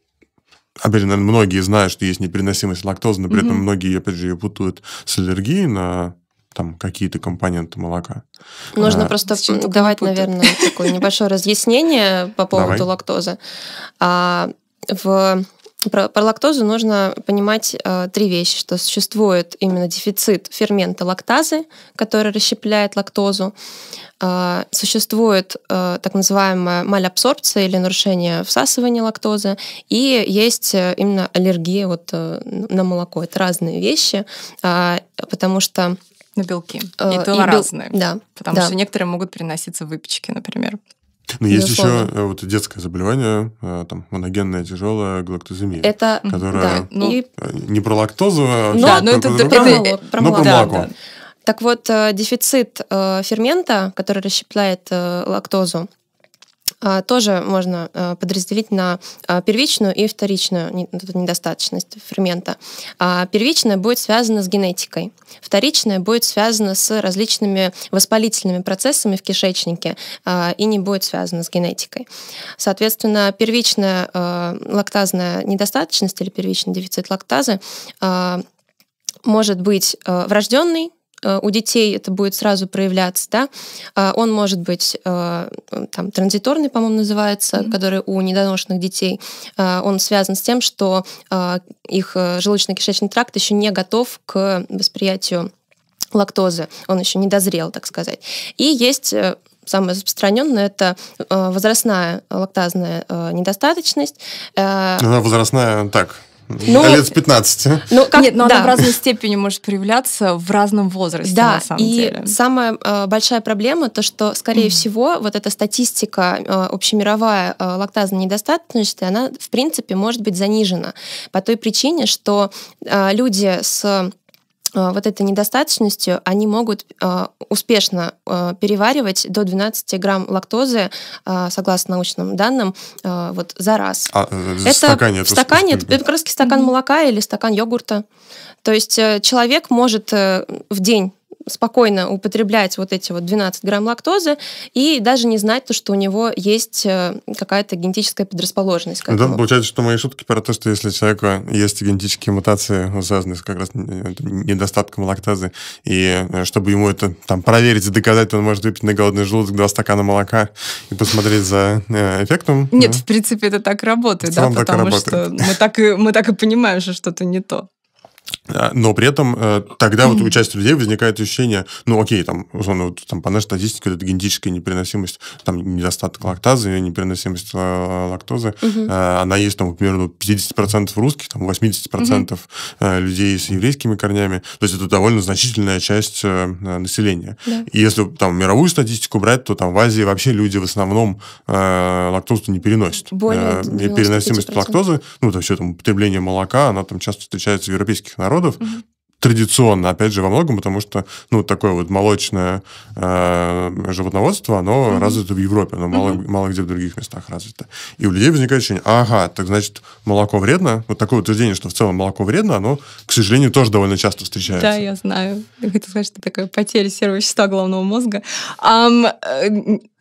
Опять же, наверное, многие знают, что есть непереносимость лактозы, но при угу. этом многие, опять же, ее путают с аллергией на там какие-то компоненты молока. Нужно а, просто давать, наверное, такое небольшое разъяснение по поводу Давай. лактозы. А, в про, про лактозу нужно понимать э, три вещи, что существует именно дефицит фермента лактазы, который расщепляет лактозу, э, существует э, так называемая малябсорбция или нарушение всасывания лактозы, и есть э, именно аллергия вот, э, на молоко. Это разные вещи, э, потому что на белки. И э, то на разные. Да. Потому что некоторые могут переноситься в выпечке, например. Но ну, есть еще э, вот детское заболевание, э, там моногенная тяжелая глактоземия, это, которая да, ну, не про лактозу, а но, да, но это, другое, про, про но молоко. Да, да. Так вот, дефицит фермента, который расщепляет лактозу, а, тоже можно а, подразделить на а, первичную и вторичную недостаточность фермента. Первичная будет связана с генетикой, вторичная будет связана с различными воспалительными процессами в кишечнике и не будет связана с генетикой. Соответственно, первичная лактазная недостаточность или первичный дефицит лактазы может быть врожденный, Э, у детей это будет сразу проявляться, да, а, он может быть э, там транзиторный, по-моему, называется, mm-hmm. который у недоношенных детей, а, он связан с тем, что а, их э, желудочно-кишечный тракт еще не готов к восприятию лактозы, он еще не дозрел, так сказать. И есть самое распространенное это возрастная лактазная недостаточность. Она возрастная так, ну, а лет с 15. Ну, как, Нет, но ну, да. она в разной степени может проявляться в разном возрасте, да, на самом и деле. самая э, большая проблема, то что, скорее mm-hmm. всего, вот эта статистика э, общемировая э, лактазной недостаточности, она, в принципе, может быть занижена по той причине, что э, люди с Э, вот этой недостаточностью, они могут э, успешно э, переваривать до 12 грамм лактозы, согласно научным данным, вот за раз. А, это стакане? В стакане, это, это как раз стакан молока или стакан йогурта. То есть человек может в день спокойно употреблять вот эти вот 12 грамм лактозы и даже не знать то, что у него есть э, какая-то генетическая предрасположенность. К этому. Да, получается, что мои шутки про то, что если у человека есть генетические мутации, связанные с как раз э, недостатком лактазы, и э, чтобы ему это там проверить и доказать, он может выпить на голодный желудок два стакана молока и посмотреть за эффектом. Нет, да. в принципе, это так работает, да, потому что работает. мы так, и, мы так и понимаем, что что-то не то. А, но при этом э, тогда вот у части людей возникает ощущение, ну окей, там, условно, вот, там по нашей статистике это генетическая непереносимость, там недостаток лактазы, непереносимость э, лактозы, угу. она есть там примерно ну, 50% русских, там 80% угу. Э, людей с еврейскими корнями, то есть это довольно значительная часть населения. Да. И если там мировую статистику брать, то там в Азии вообще люди в основном лактозу не переносят. Более 95%. Переносимость лактозы, ну, все, там употребление молока, она там часто встречается в европейских народах, народов, угу. традиционно, опять же, во многом, потому что, ну, такое вот молочное э, животноводство, оно mm-hmm. развито в Европе, но мало, mm-hmm. мало где в других местах развито. И у людей возникает ощущение, ага, так значит, молоко вредно. Вот такое утверждение, что в целом молоко вредно, оно, к сожалению, тоже довольно часто встречается. Да, я знаю. Я хочу сказать, что такая потеря серого вещества головного мозга. Um,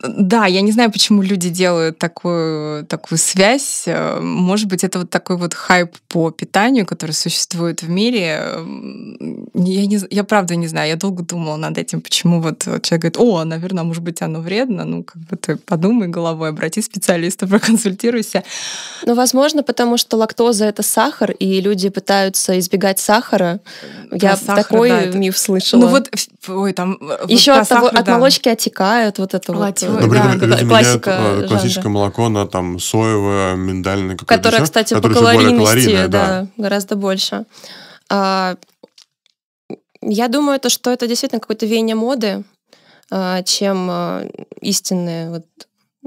да, я не знаю, почему люди делают такую, такую связь. Э, может быть, это вот такой вот хайп по питанию, который существует в мире я, не, я правда не знаю, я долго думала над этим, почему вот человек говорит, о, наверное, может быть, оно вредно, ну, как бы ты подумай головой, обрати специалиста, проконсультируйся. Ну, возможно, потому что лактоза — это сахар, и люди пытаются избегать сахара. Про я сахар, такой да, это... миф слышала. Ну вот, ой, там... Еще э, вот от, того, сахар, от молочки отекают, вот это Молоти... вот. Ну, например, да, люди классика меняют а, классическое молоко на там соевое, миндальное какое-то Которое, еще, кстати, которое по калорийности, калорийное, да, да, гораздо больше. А, я думаю, то, что это действительно какое-то веяние моды, а, чем а, истинное. вот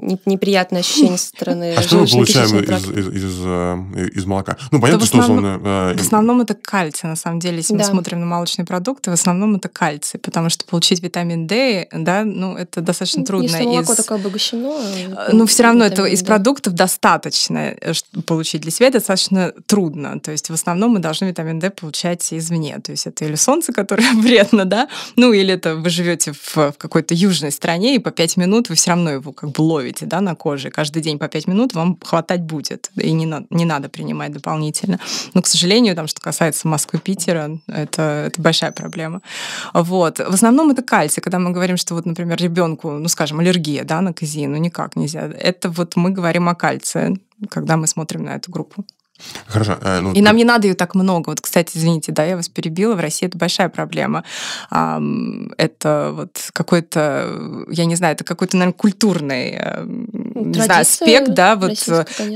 неприятное ощущение со стороны. А что мы получаем из, из, из, э, из молока? Ну, понятно, что условно... Э, в основном это кальций, на самом деле, если да. мы смотрим на молочные продукты, в основном это кальций, потому что получить витамин D, да, ну, это достаточно ну, трудно. Если молоко из... такое обогащено... Э, ну, все равно это из продуктов достаточно получить для себя, достаточно трудно. То есть в основном мы должны витамин D получать извне. То есть это или солнце, которое вредно, да, ну, или это вы живете в, в какой-то южной стране, и по 5 минут вы все равно его как бы ловите готовите да, на коже, каждый день по 5 минут вам хватать будет, и не, на, не надо принимать дополнительно. Но, к сожалению, там, что касается Москвы, Питера, это, это большая проблема. Вот. В основном это кальций, когда мы говорим, что вот, например, ребенку, ну, скажем, аллергия да, на казеин, никак нельзя. Это вот мы говорим о кальции, когда мы смотрим на эту группу. Хорошо. Э, ну, и нам не надо ее так много. Вот, кстати, извините, да, я вас перебила. В России это большая проблема. Это вот какой-то, я не знаю, это какой-то, наверное, культурный Традиция э, ну, не знаю, аспект, да, вот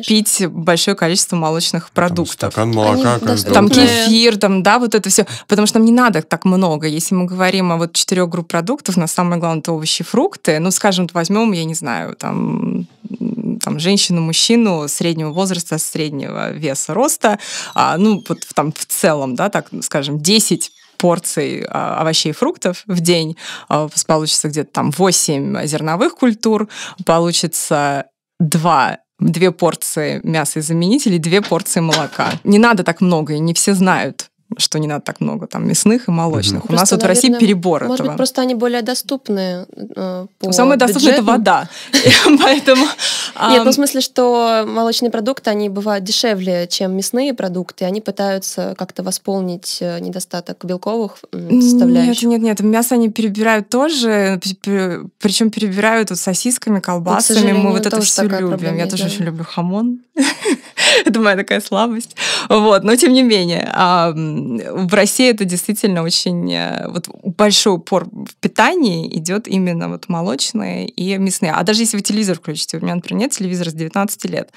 пить большое количество молочных продуктов. Там стакан молока. Там кефир, там, да, вот это все. Потому что нам не надо так много. Если мы говорим о вот четырех групп продуктов, на самое главное это овощи, фрукты. Ну, скажем, возьмем, я не знаю, там там, женщину-мужчину среднего возраста, среднего веса, роста, а, ну, вот там в целом, да, так скажем, 10 порций а, овощей и фруктов в день, а, получится где-то там 8 зерновых культур, получится 2 две порции мяса и заменителей, две порции молока. Не надо так много, и не все знают что не надо так много там мясных и молочных. Угу. У просто, нас вот наверное, в России перебор может этого. Может просто они более доступны э, по Самое доступное – это вода, поэтому... Нет, ну в смысле, что молочные продукты, они бывают дешевле, чем мясные продукты, они пытаются как-то восполнить э, недостаток белковых э, составляющих. Нет, нет, нет, мясо они перебирают тоже, причем перебирают вот сосисками, колбасами, мы вот это все любим. Я тоже очень люблю хамон, это моя такая слабость. Вот, но тем не менее, в России это действительно очень э, вот, большой упор в питании идет именно вот молочные и мясные. А даже если вы телевизор включите, у меня, например, нет телевизора с 19 лет.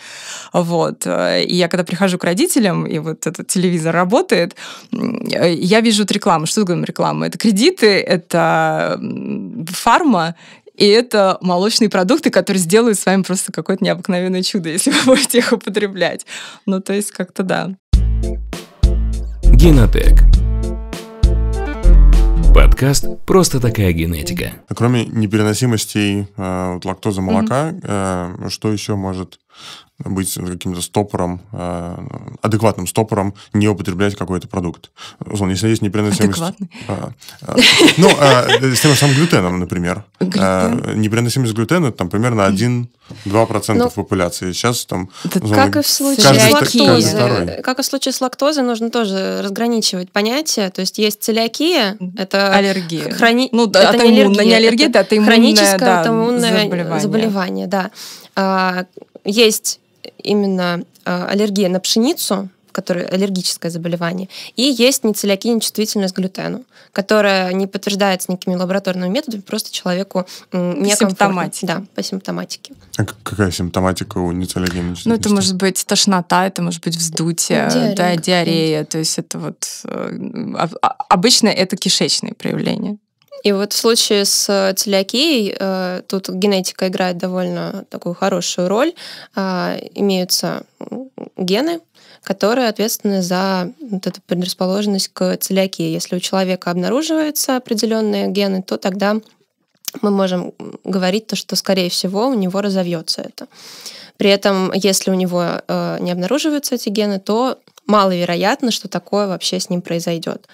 Вот. Э, и я когда прихожу к родителям, и вот этот телевизор работает, э, я вижу рекламу. Что такое реклама? Это кредиты, это фарма и это молочные продукты, которые сделают с вами просто какое-то необыкновенное чудо, если вы будете их употреблять. Ну, то есть как-то да. Генотек. Подкаст «Просто такая генетика». Кроме непереносимости э, вот, молока, mm-hmm. э, что еще может быть каким-то стопором, э, адекватным стопором, не употреблять какой-то продукт. Условно, если есть непереносимость... Э, э, ну, с тем же самым глютеном, например. Непереносимость глютена там примерно 1-2% ну, популяции. Сейчас там... Как и в случае лактозы. Как и в случае с лактозой нужно тоже разграничивать понятия. То есть есть целиакия, это... Аллергия. Ну, это не аллергия, это хроническое, это иммунное заболевание. да. А, есть именно а, аллергия на пшеницу, которая аллергическое заболевание, и есть нецелиакия чувствительность к глютену, которая не подтверждается никакими лабораторными методами, просто человеку не симптоматике. Да, по симптоматике. А какая симптоматика у нецелиакии Ну, это может быть тошнота, это может быть вздутие, диарея, да, диарея. То есть это вот э, а, а, обычно это кишечные проявления. И вот в случае с целиакией э, тут генетика играет довольно такую хорошую роль. А, имеются гены, которые ответственны за вот эту предрасположенность к целиакии. Если у человека обнаруживаются определенные гены, то тогда мы можем говорить то, что, скорее всего, у него разовьется это. При этом, если у него э, не обнаруживаются эти гены, то маловероятно, что такое вообще с ним произойдет.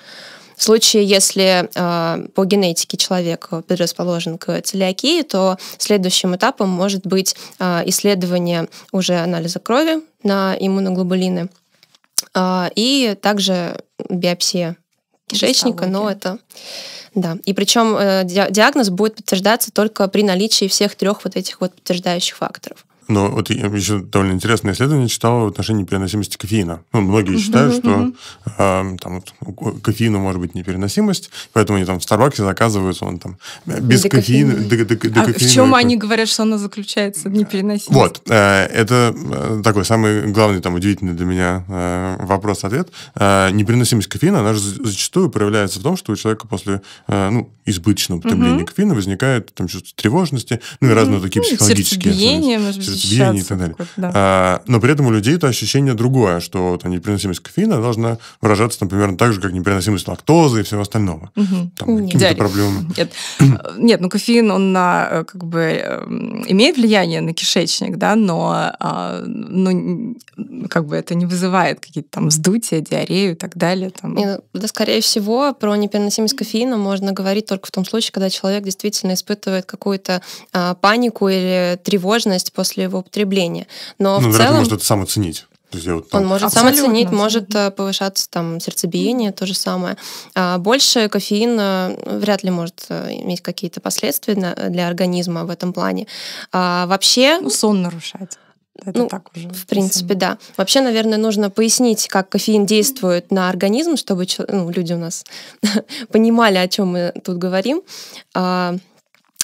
В случае, если э, по генетике человек предрасположен к целиакии, то следующим этапом может быть э, исследование уже анализа крови на иммуноглобулины э, и также биопсия кишечника, но это да. И причем э, диагноз будет подтверждаться только при наличии всех трех вот этих вот подтверждающих факторов. Но вот я еще довольно интересное исследование читал в отношении переносимости кофеина. Ну, многие считают, что э, там, вот, кофеину может быть непереносимость, поэтому они там в Старбаксе заказывают он там э, без кофеина. А в чем они говорят, что она заключается в непереносимости? Вот. Э, это э, такой самый главный там удивительный для меня э, вопрос-ответ. Э, непереносимость кофеина, она же зачастую проявляется в том, что у человека после э, ну, избыточного потребления кофеина возникает там чувство тревожности, ну и разные такие ну, психологические. Сердцебиение, может быть сердцебиение и так далее. Да. А, но при этом у людей это ощущение другое, что вот, непереносимость кофеина должна выражаться, там, примерно так же, как непереносимость лактозы и всего остального. Угу. Там, какими-то Дядь. проблемами. Нет. Э, нет, ну кофеин, он на, э, как бы, эм, имеет влияние на кишечник, да, но, а, ну, как бы это не вызывает какие-то там вздутия, диарею и так далее. Там. Нет, ну, да, скорее всего, про непереносимость кофеина можно говорить только в том случае, когда человек действительно испытывает какую-то а, панику или тревожность после после его употребления. Но ну, в целом... может это сам оценить. Вот там... Он может Абсолютно. сам может э, повышаться там сердцебиение, то же самое. А больше кофеин э, вряд ли может э, иметь какие-то последствия для организма в этом плане. А вообще... Ну, сон нарушать. Это ну, так уже. В принципе, да. Вообще, наверное, нужно пояснить, как кофеин действует на организм, чтобы ну, люди у нас понимали, о чем мы тут говорим. А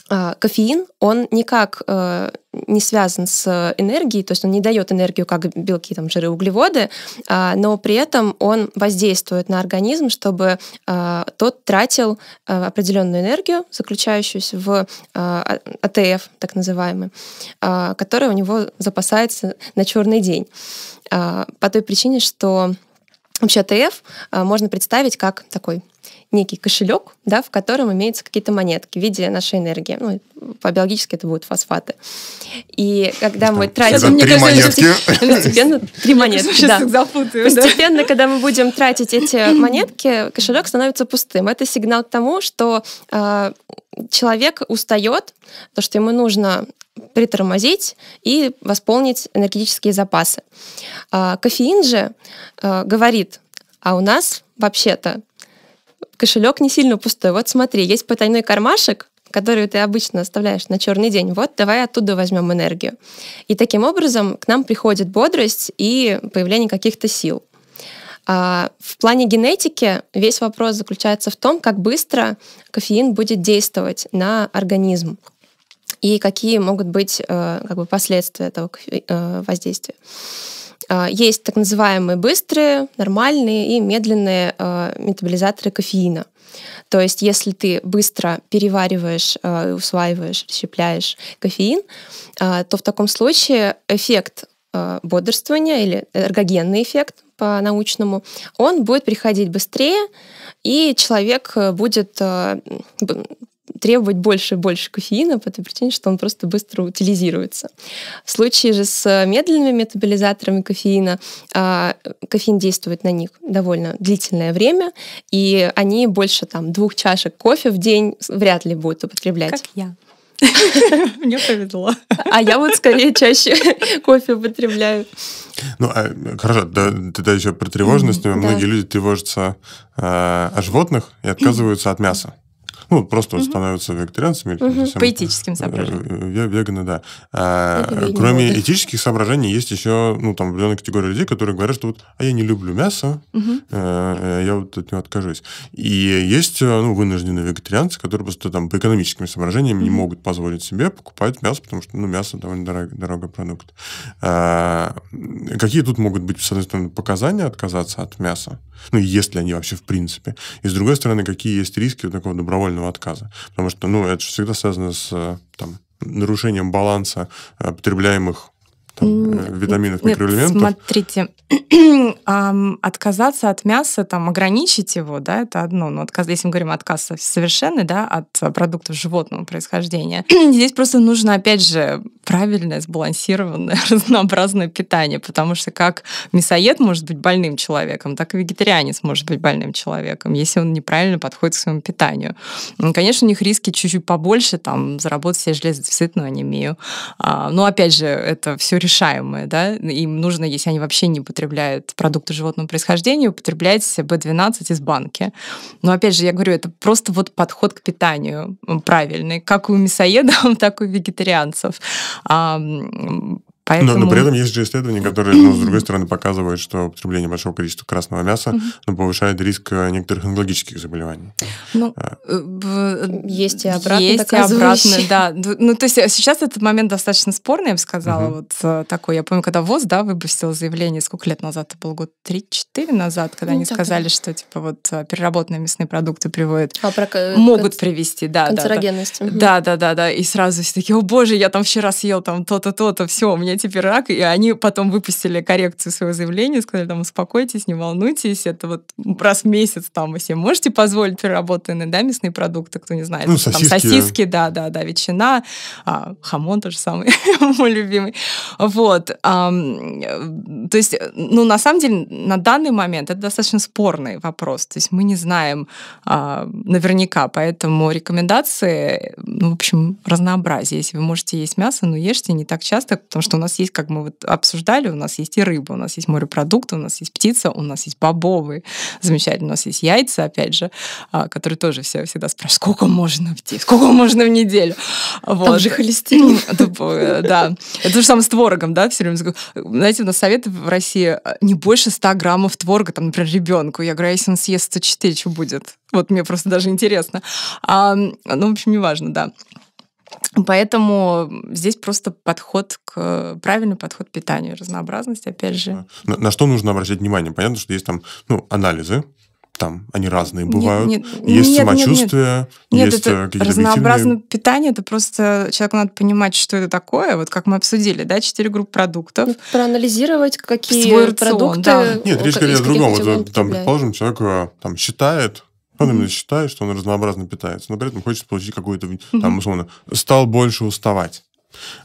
а, кофеин, он никак э, не связан с энергией, то есть он не дает энергию, как белки, там, жиры, углеводы, а, но при этом он воздействует на организм, чтобы а, тот тратил э, определенную энергию, заключающуюся в АТФ, так называемый, которая у него запасается на черный день. По той причине, что Вообще ТФ а, можно представить как такой некий кошелек, да, в котором имеются какие-то монетки в виде нашей энергии. Ну, по-биологически это будут фосфаты. И когда мы тратим... Мне три монетки. Постепенно, когда мы будем тратить эти монетки, кошелек становится пустым. Это сигнал к тому, что а, человек устает, то что ему нужно притормозить и восполнить энергетические запасы. А, кофеин же а, говорит, а у нас вообще-то кошелек не сильно пустой. Вот смотри, есть потайной кармашек, который ты обычно оставляешь на черный день. Вот давай оттуда возьмем энергию. И таким образом к нам приходит бодрость и появление каких-то сил. А, в плане генетики весь вопрос заключается в том, как быстро кофеин будет действовать на организм и какие могут быть э, как бы, последствия этого э, воздействия. А, есть так называемые быстрые, нормальные и медленные э, метаболизаторы кофеина. То есть, если ты быстро перевариваешь, усваиваешь, расщепляешь кофеин, то в таком случае эффект Э, бодрствования или эргогенный эффект по-научному, он будет приходить быстрее, и человек э, будет э, требовать больше и больше кофеина по той причине, что он просто быстро утилизируется. В случае же с медленными метаболизаторами кофеина, кофеин действует на них довольно длительное время, и они больше там двух чашек кофе в день вряд ли будут употреблять. Как я. Мне повезло. А я вот скорее чаще кофе употребляю. Ну, а, хорошо, да, тогда еще про тревожность. Mm, Многие да. люди тревожатся э, о животных и отказываются от мяса ну, просто угу. становятся вегетарианцами. Угу. совсем, По этическим э, соображениям. Э, веганы, да. А, э, кроме могут. этических соображений, есть еще ну, там, определенная категория людей, которые говорят, что вот, а я не люблю мясо, угу. а, я вот от него откажусь. И есть ну, вынужденные вегетарианцы, которые просто там по экономическим соображениям угу. не могут позволить себе покупать мясо, потому что ну, мясо довольно дорог, дорогой продукт. А, какие тут могут быть, с одной стороны, показания отказаться от мяса? Ну, если они вообще в принципе. И с другой стороны, какие есть риски вот такого добровольного добровольного отказа. Потому что, ну, это же всегда связано с э, там, нарушением баланса э, потребляемых витаминов, Нет, микроэлементов. Смотрите, отказаться от мяса, там, ограничить его, да, это одно. Но отказ, если мы говорим отказ совершенный, да, от продуктов животного происхождения, здесь просто нужно, опять же, правильное, сбалансированное, разнообразное питание, потому что как мясоед может быть больным человеком, так и вегетарианец может быть больным человеком, если он неправильно подходит к своему питанию. Конечно, у них риски чуть-чуть побольше, там, заработать себе железодефицитную анемию. А, но, опять же, это все решаемо фермы, да, им нужно, если они вообще не потребляют продукты животного происхождения, употреблять B12 из банки. Но опять же, я говорю, это просто вот подход к питанию правильный, как у мясоедов, так и у вегетарианцев. Поэтому... Но, но при этом есть же исследования, которые, ну, с другой стороны, показывают, что употребление большого количества красного мяса ну, повышает риск э, некоторых онкологических заболеваний. Ну, а. э, э, есть и обратно Есть и обратно, да. Ну, то есть сейчас этот момент достаточно спорный, я бы сказала, вот такой. Я помню, когда ВОЗ, да, выпустил заявление, сколько лет назад, это был год 3-4 назад, когда ну, они сказали, что, типа, вот переработанные мясные продукты приводят... А могут привести, да. Канцерогенность. да, да, да, да. И сразу все такие, о боже, я там вчера съел там то-то, то-то, все, у меня теперь рак, и они потом выпустили коррекцию своего заявления, сказали, там, успокойтесь, не волнуйтесь, это вот раз в месяц там вы себе можете позволить переработанные, да, мясные продукты, кто не знает. Ну, сосиски. Там сосиски, да, да, да, ветчина, а, хамон тоже самый мой любимый. Вот. А, то есть, ну, на самом деле, на данный момент это достаточно спорный вопрос, то есть мы не знаем а, наверняка, поэтому рекомендации, ну, в общем, разнообразие. Если вы можете есть мясо, но ну, ешьте не так часто, потому что у нас нас есть, как мы вот обсуждали, у нас есть и рыба, у нас есть морепродукты, у нас есть птица, у нас есть бобовые. Замечательно, у нас есть яйца, опять же, а, которые тоже все всегда спрашивают, сколько можно в день, сколько можно в неделю. Вот. Там же холестерин. Ну, э, да. Это же самое с творогом, да, все время. Знаете, у нас совет в России а, не больше 100 граммов творога, там, например, ребенку. Я говорю, «А если он съест 104, что будет? Вот мне просто даже интересно. А, ну, в общем, неважно, да. Поэтому здесь просто подход к правильный подход к питанию, разнообразность, опять же. На, на что нужно обратить внимание? Понятно, что есть там ну, анализы, там они разные бывают. Нет, нет, есть нет, самочувствие, нет, нет. есть это э, какие-то разнообразное объективные... питание, это просто человеку надо понимать, что это такое. Вот как мы обсудили, да, четыре группы продуктов. Ну, проанализировать, какие свой рацион, продукты. Да. Нет, речь говорит о другом. Вот, э, там, предположим, человек э, там считает, он именно считает, что он разнообразно питается, но при этом хочет получить какую-то, там, условно, стал больше уставать.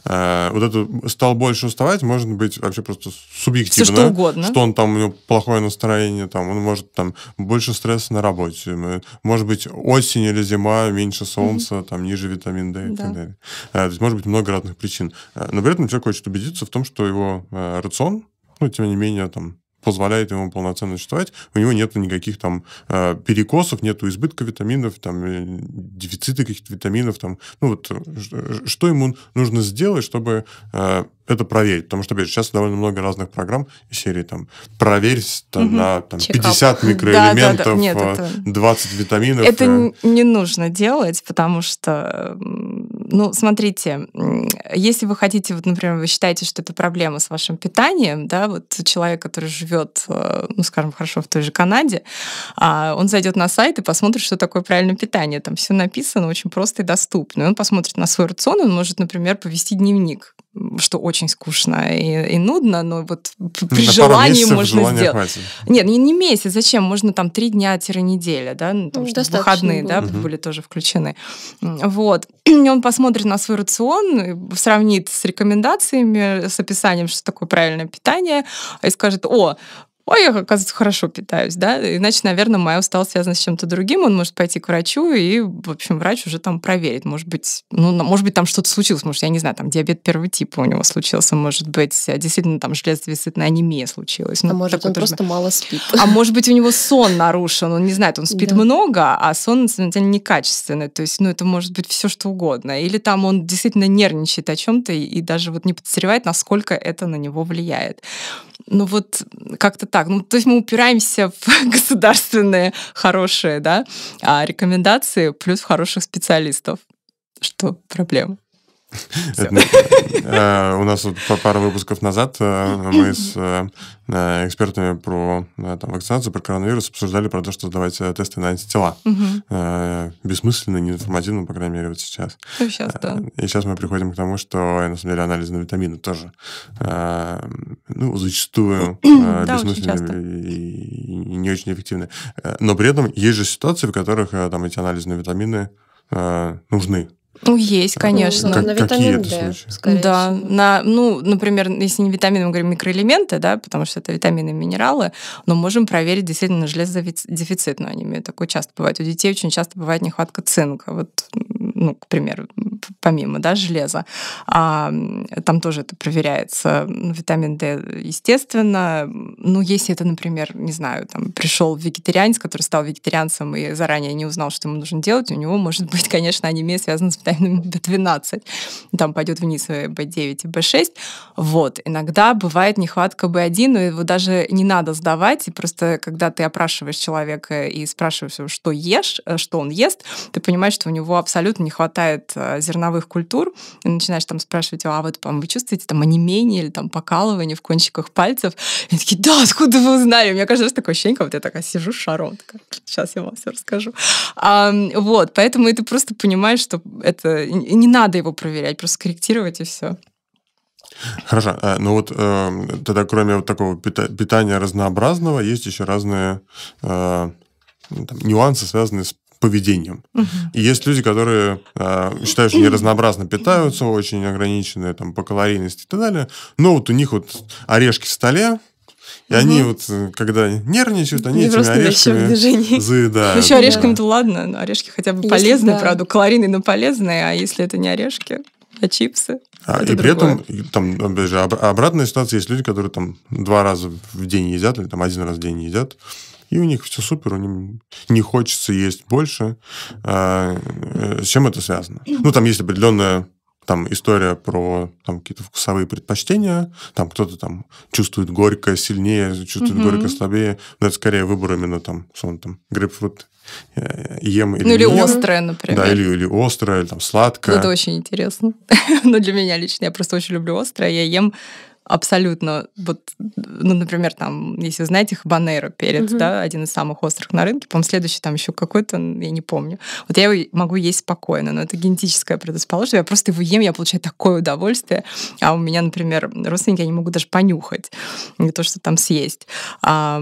Э, вот это стал больше уставать, может быть вообще просто субъективно. Все что угодно. Что он там, у него плохое настроение, там, он может там больше стресса на работе, может быть осень или зима, меньше солнца, там, ниже витамин D и да. так далее. Э, то есть может быть много разных причин. Э, но при этом человек хочет убедиться в том, что его рацион, ну, тем не менее, там, позволяет ему полноценно существовать, у него нет никаких там э, перекосов, нет избытка витаминов, там, э, дефицита каких-то витаминов. Там. Ну вот, э, что ему нужно сделать, чтобы это проверить. Потому что, опять же, сейчас довольно много разных программ серии там «Проверь там, угу. на там, 50 микроэлементов, да, да, да. Нет, это... 20 витаминов». Это не нужно делать, потому что ну, смотрите, если вы хотите, вот, например, вы считаете, что это проблема с вашим питанием, да, вот человек, который живет, э, ну, скажем, хорошо в той же Канаде, а, он зайдет на сайт и посмотрит, что такое правильное питание. Там все написано очень просто и доступно. И он посмотрит на свой рацион, он может, например, повести дневник что очень скучно и, и нудно, но вот при на желании можно сделать. Хватит. Нет, не, не месяц, зачем? Можно там три дня-неделя, да, ну, там, ну, чтобы выходные, было. да, угу. были тоже включены. Вот. И он посмотрит на свой рацион, сравнит с рекомендациями, с описанием, что такое правильное питание, и скажет, о, ой, я, оказывается, хорошо питаюсь, да, иначе, наверное, моя усталость связана с чем-то другим, он может пойти к врачу, и, в общем, врач уже там проверит, может быть, ну, может быть, там что-то случилось, может, я не знаю, там диабет первого типа у него случился, может быть, а, действительно там железодефицитная анемия случилась. Ну, а может, он просто мало спит. А может быть, у него сон нарушен, он не знает, он спит да. много, а сон, на самом деле, некачественный, то есть, ну, это может быть все что угодно, или там он действительно нервничает о чем-то и даже вот не подозревает, насколько это на него влияет. Ну вот как-то так. Ну, то есть мы упираемся в государственные хорошие да, а, рекомендации плюс в хороших специалистов. Что проблема? Э, э, у нас пару выпусков назад э, мы с экспертами про вакцинацию, про коронавирус обсуждали про то, что давайте тесты на антитела. Бессмысленно, неинформативно, по крайней мере, вот сейчас. Ну, и сейчас мы приходим к тому, что, на самом деле, анализ на витамины тоже, ну, зачастую бессмысленны и не очень эффективны. Но при этом есть же ситуации, в которых там эти анализы на витамины нужны. Ну, есть, ну, конечно. Ну, как, на витамин какие D, скорее Да, всего. на, ну, например, если не витамины, мы говорим микроэлементы, да, потому что это витамины и минералы, но можем проверить действительно они анемию. Такое часто бывает. У детей очень часто бывает нехватка цинка. Вот ну, к примеру, помимо да, железа. А, там тоже это проверяется. Витамин D, естественно. Ну, если это, например, не знаю, там пришел вегетарианец, который стал вегетарианцем и заранее не узнал, что ему нужно делать, у него может быть, конечно, анемия связана с витамином B12. Там пойдет вниз B9 и B6. Вот. Иногда бывает нехватка B1, но его даже не надо сдавать. И просто когда ты опрашиваешь человека и спрашиваешь его, что ешь, э, что он ест, ты понимаешь, что у него абсолютно не хватает э, зерновых культур, и начинаешь там спрашивать, а вот там, вы чувствуете там онемение или там покалывание в кончиках пальцев? И они такие, да, откуда вы узнали? У меня каждый раз такое ощущение, как я такая сижу шаром, такая, сейчас я вам все расскажу. А, вот, поэтому и ты просто понимаешь, что это не надо его проверять, просто корректировать и все. Хорошо. А, ну вот эм, тогда кроме вот такого питания разнообразного есть еще разные э, ну, там, нюансы, связанные с поведением. Угу. И есть люди, которые э, считают, что они разнообразно питаются, очень ограниченные там, по калорийности и так далее. Но вот у них вот орешки в столе, и угу. они вот, когда нервничают, они Не этими орешками заедают. еще орешками-то да. ладно, но орешки хотя бы если полезны, да. правда, калорийные, но полезные, а если это не орешки, а чипсы. А, это и при другое. этом, там, опять же, обратная ситуация, есть люди, которые там два раза в день едят, или там один раз в день едят, и у них все супер, у них не хочется есть больше. А, э, с чем это связано? Ну, там есть определенная там история про там, какие-то вкусовые предпочтения, там кто-то там чувствует горько сильнее, чувствует угу. горько слабее, но это скорее выбор именно там, что он там, грейпфрут э, ем или Ну или не острое, ем. например. Да, или, или острое, или там сладкое. Ну, это очень интересно. но ну, для меня лично, я просто очень люблю острое, я ем абсолютно. Вот, ну, например, там, если вы знаете, хабанеро перец, угу. да, один из самых острых на рынке, по-моему, следующий там еще какой-то, я не помню. Вот я его могу есть спокойно, но это генетическое предрасположение Я просто его ем, я получаю такое удовольствие. А у меня, например, родственники, я не могу даже понюхать, не то, что там съесть. А,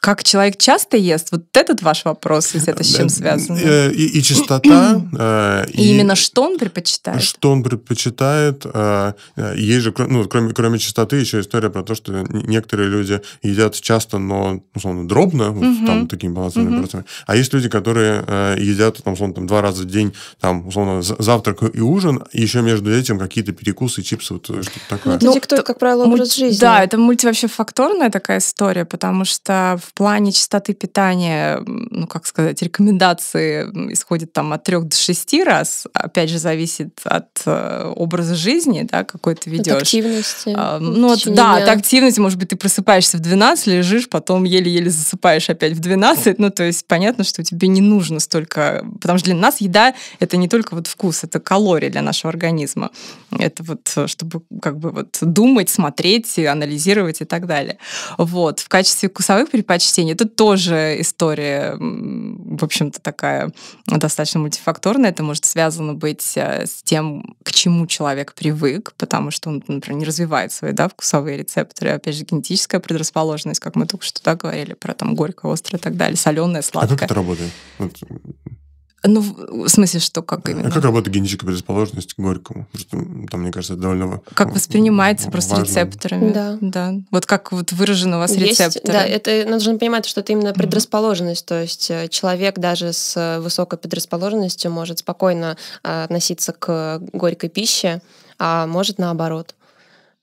как человек часто ест, вот этот ваш вопрос, если это с чем связано? Э, и, и частота. Э, и, и именно что он предпочитает? Что он предпочитает. Э, есть же, ну, кроме, кроме частоты еще история про то, что некоторые люди едят часто, но, условно, дробно, угу. там, такими балансовыми угу. процессами. А есть люди, которые э, едят, там, условно, там, два раза в день, там, условно, завтрак и ужин, и еще между этим какие-то перекусы, чипсы, вот э, что-то такое. Ну, это ну, кто, как правило, образ жизни. Да, это мульти вообще факторная такая история, потому что в плане частоты питания, ну, как сказать, рекомендации исходят там от трех до шести раз, опять же, зависит от э, образа жизни, да, какой ты ведешь. От активности активности. ну, ну да, дня. от активности, может быть, ты просыпаешься в 12, лежишь, потом еле-еле засыпаешь опять в 12. Ну, то есть понятно, что тебе не нужно столько... Потому что для нас еда — это не только вот вкус, это калории для нашего организма. Это вот чтобы как бы вот думать, смотреть, анализировать и так далее. Вот. В качестве вкусовых предпочтений это тоже история, в общем-то, такая достаточно мультифакторная. Это может связано быть э, с тем, к чему человек привык, потому что он, например, не развивается развивает свои да, вкусовые рецепторы. Опять же, генетическая предрасположенность, как мы только что да, говорили про там горько, острое и так далее, соленое, сладкое. А как это работает? Вот. Ну, в смысле, что как а именно? А как работает генетическая предрасположенность к горькому? что там, мне кажется, это довольно Как воспринимается важно. просто рецепторами. Да. да. Вот как вот выражены у вас Есть, рецепторы. Да, это нужно понимать, что это именно предрасположенность. То есть э, человек даже с э, высокой предрасположенностью может спокойно э, относиться к горькой пище, а может наоборот.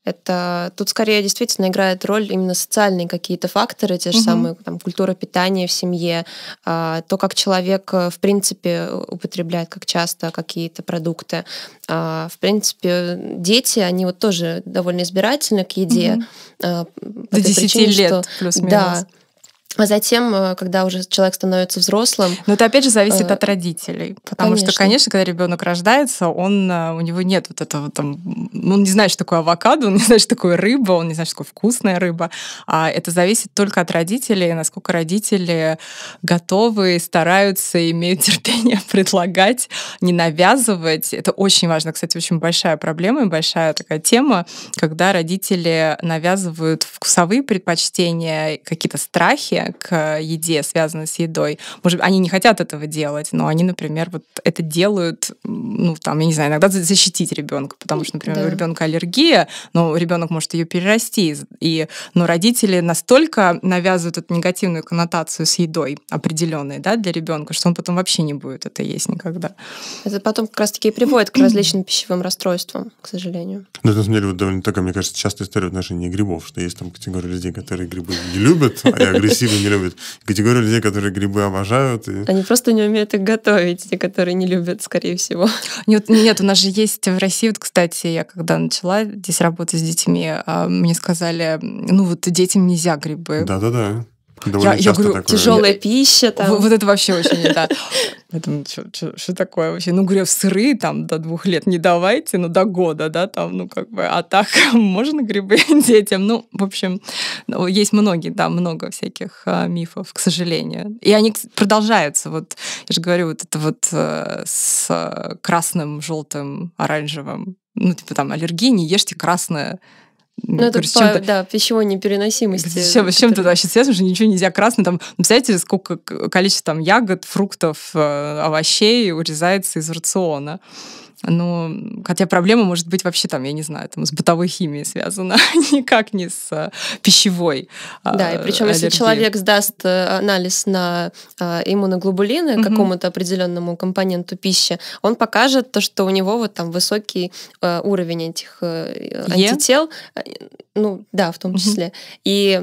Это тут скорее действительно играет роль именно социальные какие-то факторы, те же угу. самые там, культура питания в семье, а, то, как человек э, в принципе употребляет, как часто какие-то продукты. А, в принципе, дети, они вот тоже довольно избирательны к еде. Угу. До 10 причине, лет что, плюс-минус. Да, а затем, э, когда уже человек становится взрослым... Но это опять же зависит э, от родителей. Ну, потому конечно. что, конечно, когда ребенок рождается, он, э, у него нет вот этого там... Он не знает, что такое авокадо, он не знает, что такое рыба, он не знает, что такое вкусная рыба. А это зависит только от родителей, насколько родители готовы, стараются, имеют терпение предлагать, не навязывать. Это очень важно. Кстати, очень большая проблема и большая такая тема, когда родители навязывают вкусовые предпочтения, какие-то страхи, к э, еде связанной с едой. Может, они не хотят этого делать, но они, например, вот это делают, ну, там, я не знаю, иногда защитить ребенка, потому что, например, да. у ребенка аллергия, но ребенок может ее перерасти. И, но родители настолько навязывают эту негативную коннотацию с едой определенной, да, для ребенка, что он потом вообще не будет это есть никогда. Это потом как раз-таки и приводит к различным пищевым расстройствам, к сожалению. Да, ну, на самом деле, вот довольно такая, мне кажется, частая история в отношении грибов, что есть там категория людей, которые грибы не любят, а агрессивно грибы не любят. Категория людей, которые грибы обожают. И... Они просто не умеют их готовить, те, которые не любят, скорее всего. Нет, нет, у нас же есть в России, вот, кстати, я когда начала здесь работать с детьми, а, мне сказали, ну вот детям нельзя грибы. Да-да-да. Довольно я, я говорю, такое. тяжелая пища. Там. Вот, вот это вообще очень не да. Поэтому что такое вообще? Ну, говорю, сыры там до двух лет не давайте, ну, до года, да, там, ну, как бы, а так можно грибы детям? Ну, в общем, ну, есть многие, да, много всяких а, мифов, к сожалению. И они продолжаются, вот, я же говорю, вот это вот э, с красным, желтым, оранжевым, ну, типа там аллергии, не ешьте красное, ну, ну, это по, да, пищевой непереносимости. С чем, с чем тут вообще связано, что ничего нельзя красным? Там, ну, представляете, сколько количество там, ягод, фруктов, э, овощей урезается из рациона. Но, хотя проблема может быть вообще там, я не знаю, там с бытовой химией связана, никак не с э, пищевой. Да, и э, причем аллергией. если человек сдаст э, анализ на иммуноглобулины угу. какому-то определенному компоненту пищи, он покажет то, что у него вот там высокий уровень этих антител. Е? Ну да, в том числе. Угу. И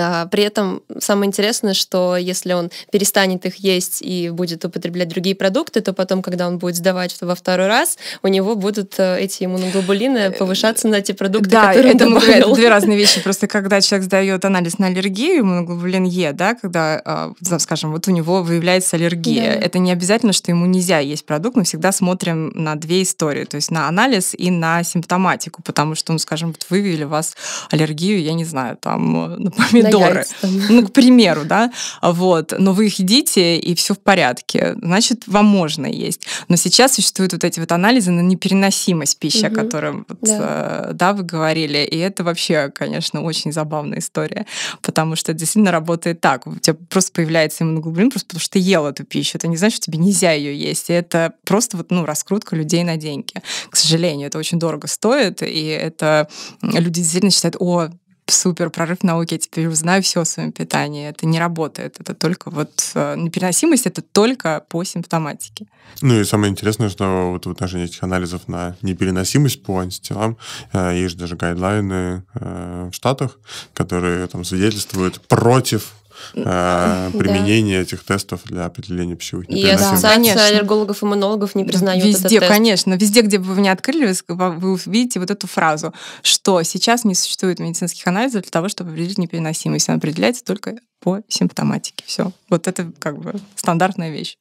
а, при этом самое интересное, что если он перестанет их есть и будет употреблять другие продукты, то потом, когда он будет сдавать во второй раз, у него будут э, эти иммуноглобулины э, повышаться на те продукты, да, которые это он добавил. две разные вещи. Просто когда человек сдает анализ на аллергию, иммуноглобулин Е, да, когда, а, скажем, вот у него выявляется аллергия, да. это не обязательно, что ему нельзя есть продукт, мы всегда смотрим на две истории, то есть на анализ и на симптоматику, потому что, ну, скажем, вот выявили у вас аллергию, я не знаю, там, э, например помидоры, ну, к примеру, да, вот, но вы их едите, и все в порядке, значит, вам можно есть. Но сейчас существуют вот эти вот анализы на непереносимость пищи, угу. о котором, вот, да. Э, да, вы говорили, и это вообще, конечно, очень забавная история, потому что это действительно работает так, у тебя просто появляется иммуноглобулин, просто потому что ты ел эту пищу, это не значит, что тебе нельзя ее есть, и это просто вот, ну, раскрутка людей на деньги. К сожалению, это очень дорого стоит, и это люди действительно считают, о, супер прорыв науки, я теперь узнаю все о своем питании. Это не работает. Это только вот э, непереносимость, это только по симптоматике. Ну и самое интересное, что вот в отношении этих анализов на непереносимость по антителам э, есть даже гайдлайны э, в Штатах, которые там свидетельствуют против а, а, применение этих тестов для определения пищевых И ассоциация аллергологов и иммунологов не признает Везде, конечно, везде, где бы вы не открыли, вы увидите вот эту фразу, что сейчас не существует медицинских анализов для того, чтобы определить непереносимость. Она определяется только по симптоматике. Все. Вот это как бы стандартная вещь.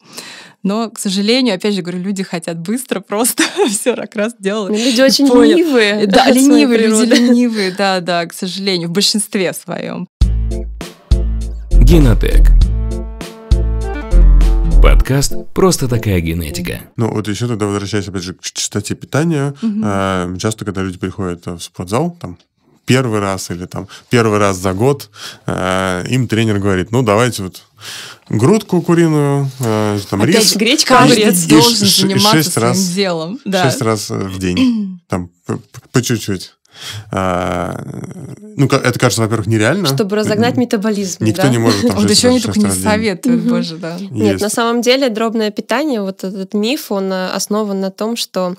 Но, к сожалению, опять же говорю, люди хотят быстро просто все как раз делать. Ну, люди очень ленивые. Да, ленивые, люди ленивые, да, да, к сожалению, в большинстве своем. Генотек. Подкаст «Просто такая генетика». Ну вот еще тогда возвращаясь опять же к частоте питания. Угу. Э, часто, когда люди приходят э, в спортзал, там первый раз или там первый раз за год, э, им тренер говорит, ну давайте вот грудку куриную, э, там Опять рис. гречка, огурец должен заниматься своим раз, делом. Да. Шесть раз в день, там по чуть-чуть. А, ну, это кажется, во-первых, нереально. Чтобы разогнать метаболизм. Никто да? не может Вот еще они только не советуют, боже, да. Нет, на самом деле дробное питание, вот этот миф, он э, основан на том, что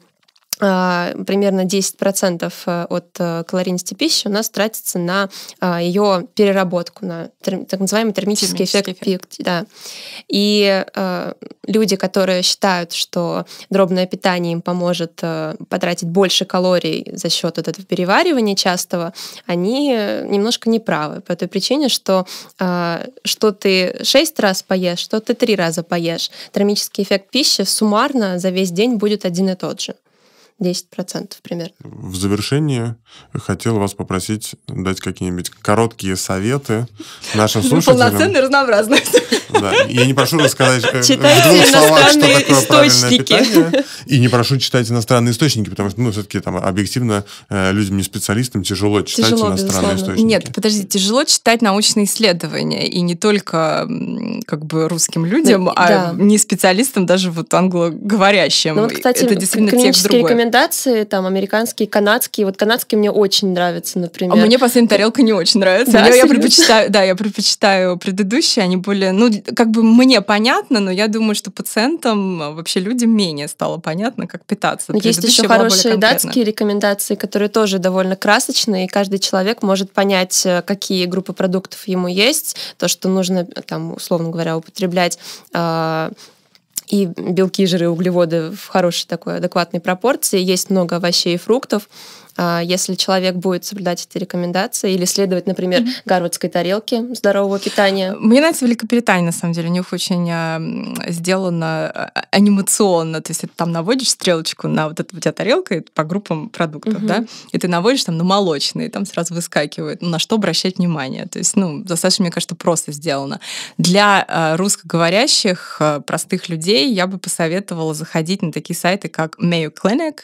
а, примерно 10% э, от э, калорийности пищи у нас тратится на а, ее переработку, на так называемый термический, термический эффект, эффект. Да. И а, люди, которые считают, что дробное питание им поможет э, потратить больше калорий за счет вот этого переваривания частого, они немножко неправы по той причине, что что ты 6 раз поешь, что ты 3 раза поешь, термический эффект пищи суммарно за весь день будет один и тот же. 10% примерно. В завершение хотел вас попросить дать какие-нибудь короткие советы нашим слушателям. Полноценная разнообразность. Да. Я не прошу рассказать э, Читайте в двух словах, что такое источники. правильное питание. И не прошу читать иностранные источники, потому что, ну, все-таки там объективно э, людям, не специалистам, тяжело читать тяжело, иностранные безусловно. источники. Нет, подожди, тяжело читать научные исследования. И не только как бы русским людям, да. а не специалистам, даже вот англоговорящим. Ну, вот, кстати, Это действительно текст другой рекомендации, там, американские, канадские. Вот канадские мне очень нравятся, например. А мне последняя тарелка не очень нравится. Да, я, я предпочитаю, да, я предпочитаю предыдущие, они более, ну, как бы мне понятно, но я думаю, что пациентам, а, вообще людям менее стало понятно, как питаться. есть еще хорошие датские рекомендации, которые тоже довольно красочные, и каждый человек может понять, э, какие группы продуктов ему есть, то, что нужно, э, там, условно говоря, употреблять а, и белки, жиры, углеводы в хорошей такой адекватной пропорции. Есть много овощей и фруктов. А, если человек будет соблюдать эти рекомендации или следовать, например, mm гарвардской тарелке здорового питания. Мне нравится Великобритания, на самом деле. У них очень а, сделано а, анимационно. То есть ты там наводишь стрелочку на вот эту у тебя тарелка по группам продуктов, да, и ты наводишь там на молочные, там сразу выскакивает, ну, на что обращать внимание. То есть, ну, достаточно, мне кажется, просто сделано. Для русскоговорящих простых людей я бы посоветовала заходить на такие сайты, как Mayo Clinic,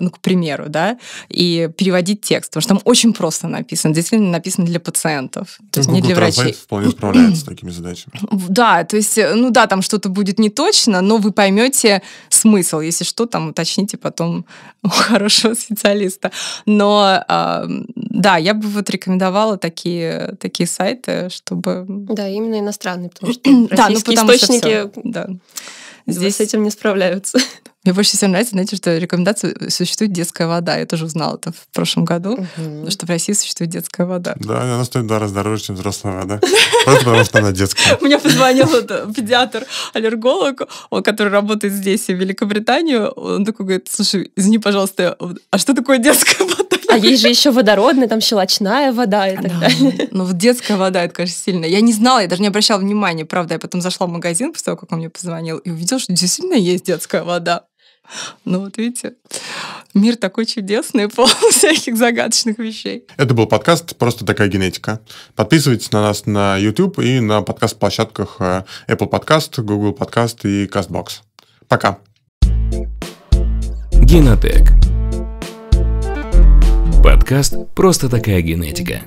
ну, к примеру, да, и переводить текст, потому что там очень просто написано, действительно написано для пациентов, то есть Google не для Translate врачей. вполне справляется с такими задачами. Да, то есть, э, ну да, там что-то будет не точно, но вы поймете смысл, если что, там уточните потом у хорошего специалиста. Но да, я бы вот рекомендовала такие, такие сайты, чтобы... Да, именно иностранные, потому что российские да, ну, потому источники что все, да. Здесь с этим не справляются. Мне больше всего нравится, знаете, что рекомендация э, существует детская вода. Я тоже узнала это в прошлом году, угу. что в России существует детская вода. Да, она стоит в два раза дороже, чем взрослая вода. Просто потому, что она детская. Мне позвонил э, педиатр-аллерголог, который работает здесь, в Великобритании. Он такой говорит, слушай, извини, пожалуйста, а что такое детская вода? А есть же еще водородная, там щелочная вода и так да. далее. Ну, вот детская вода, это, конечно, сильно. Я не знала, я даже не обращала внимания. Правда, я потом зашла в магазин после того, как он мне позвонил, и увидела, что действительно есть детская вода. Ну вот видите, мир такой чудесный, полон всяких загадочных вещей. Это был подкаст «Просто такая генетика». Подписывайтесь на нас на YouTube и на подкаст-площадках э, Apple Podcast, Google Podcast и CastBox. Пока. Генотек. Подкаст «Просто такая генетика».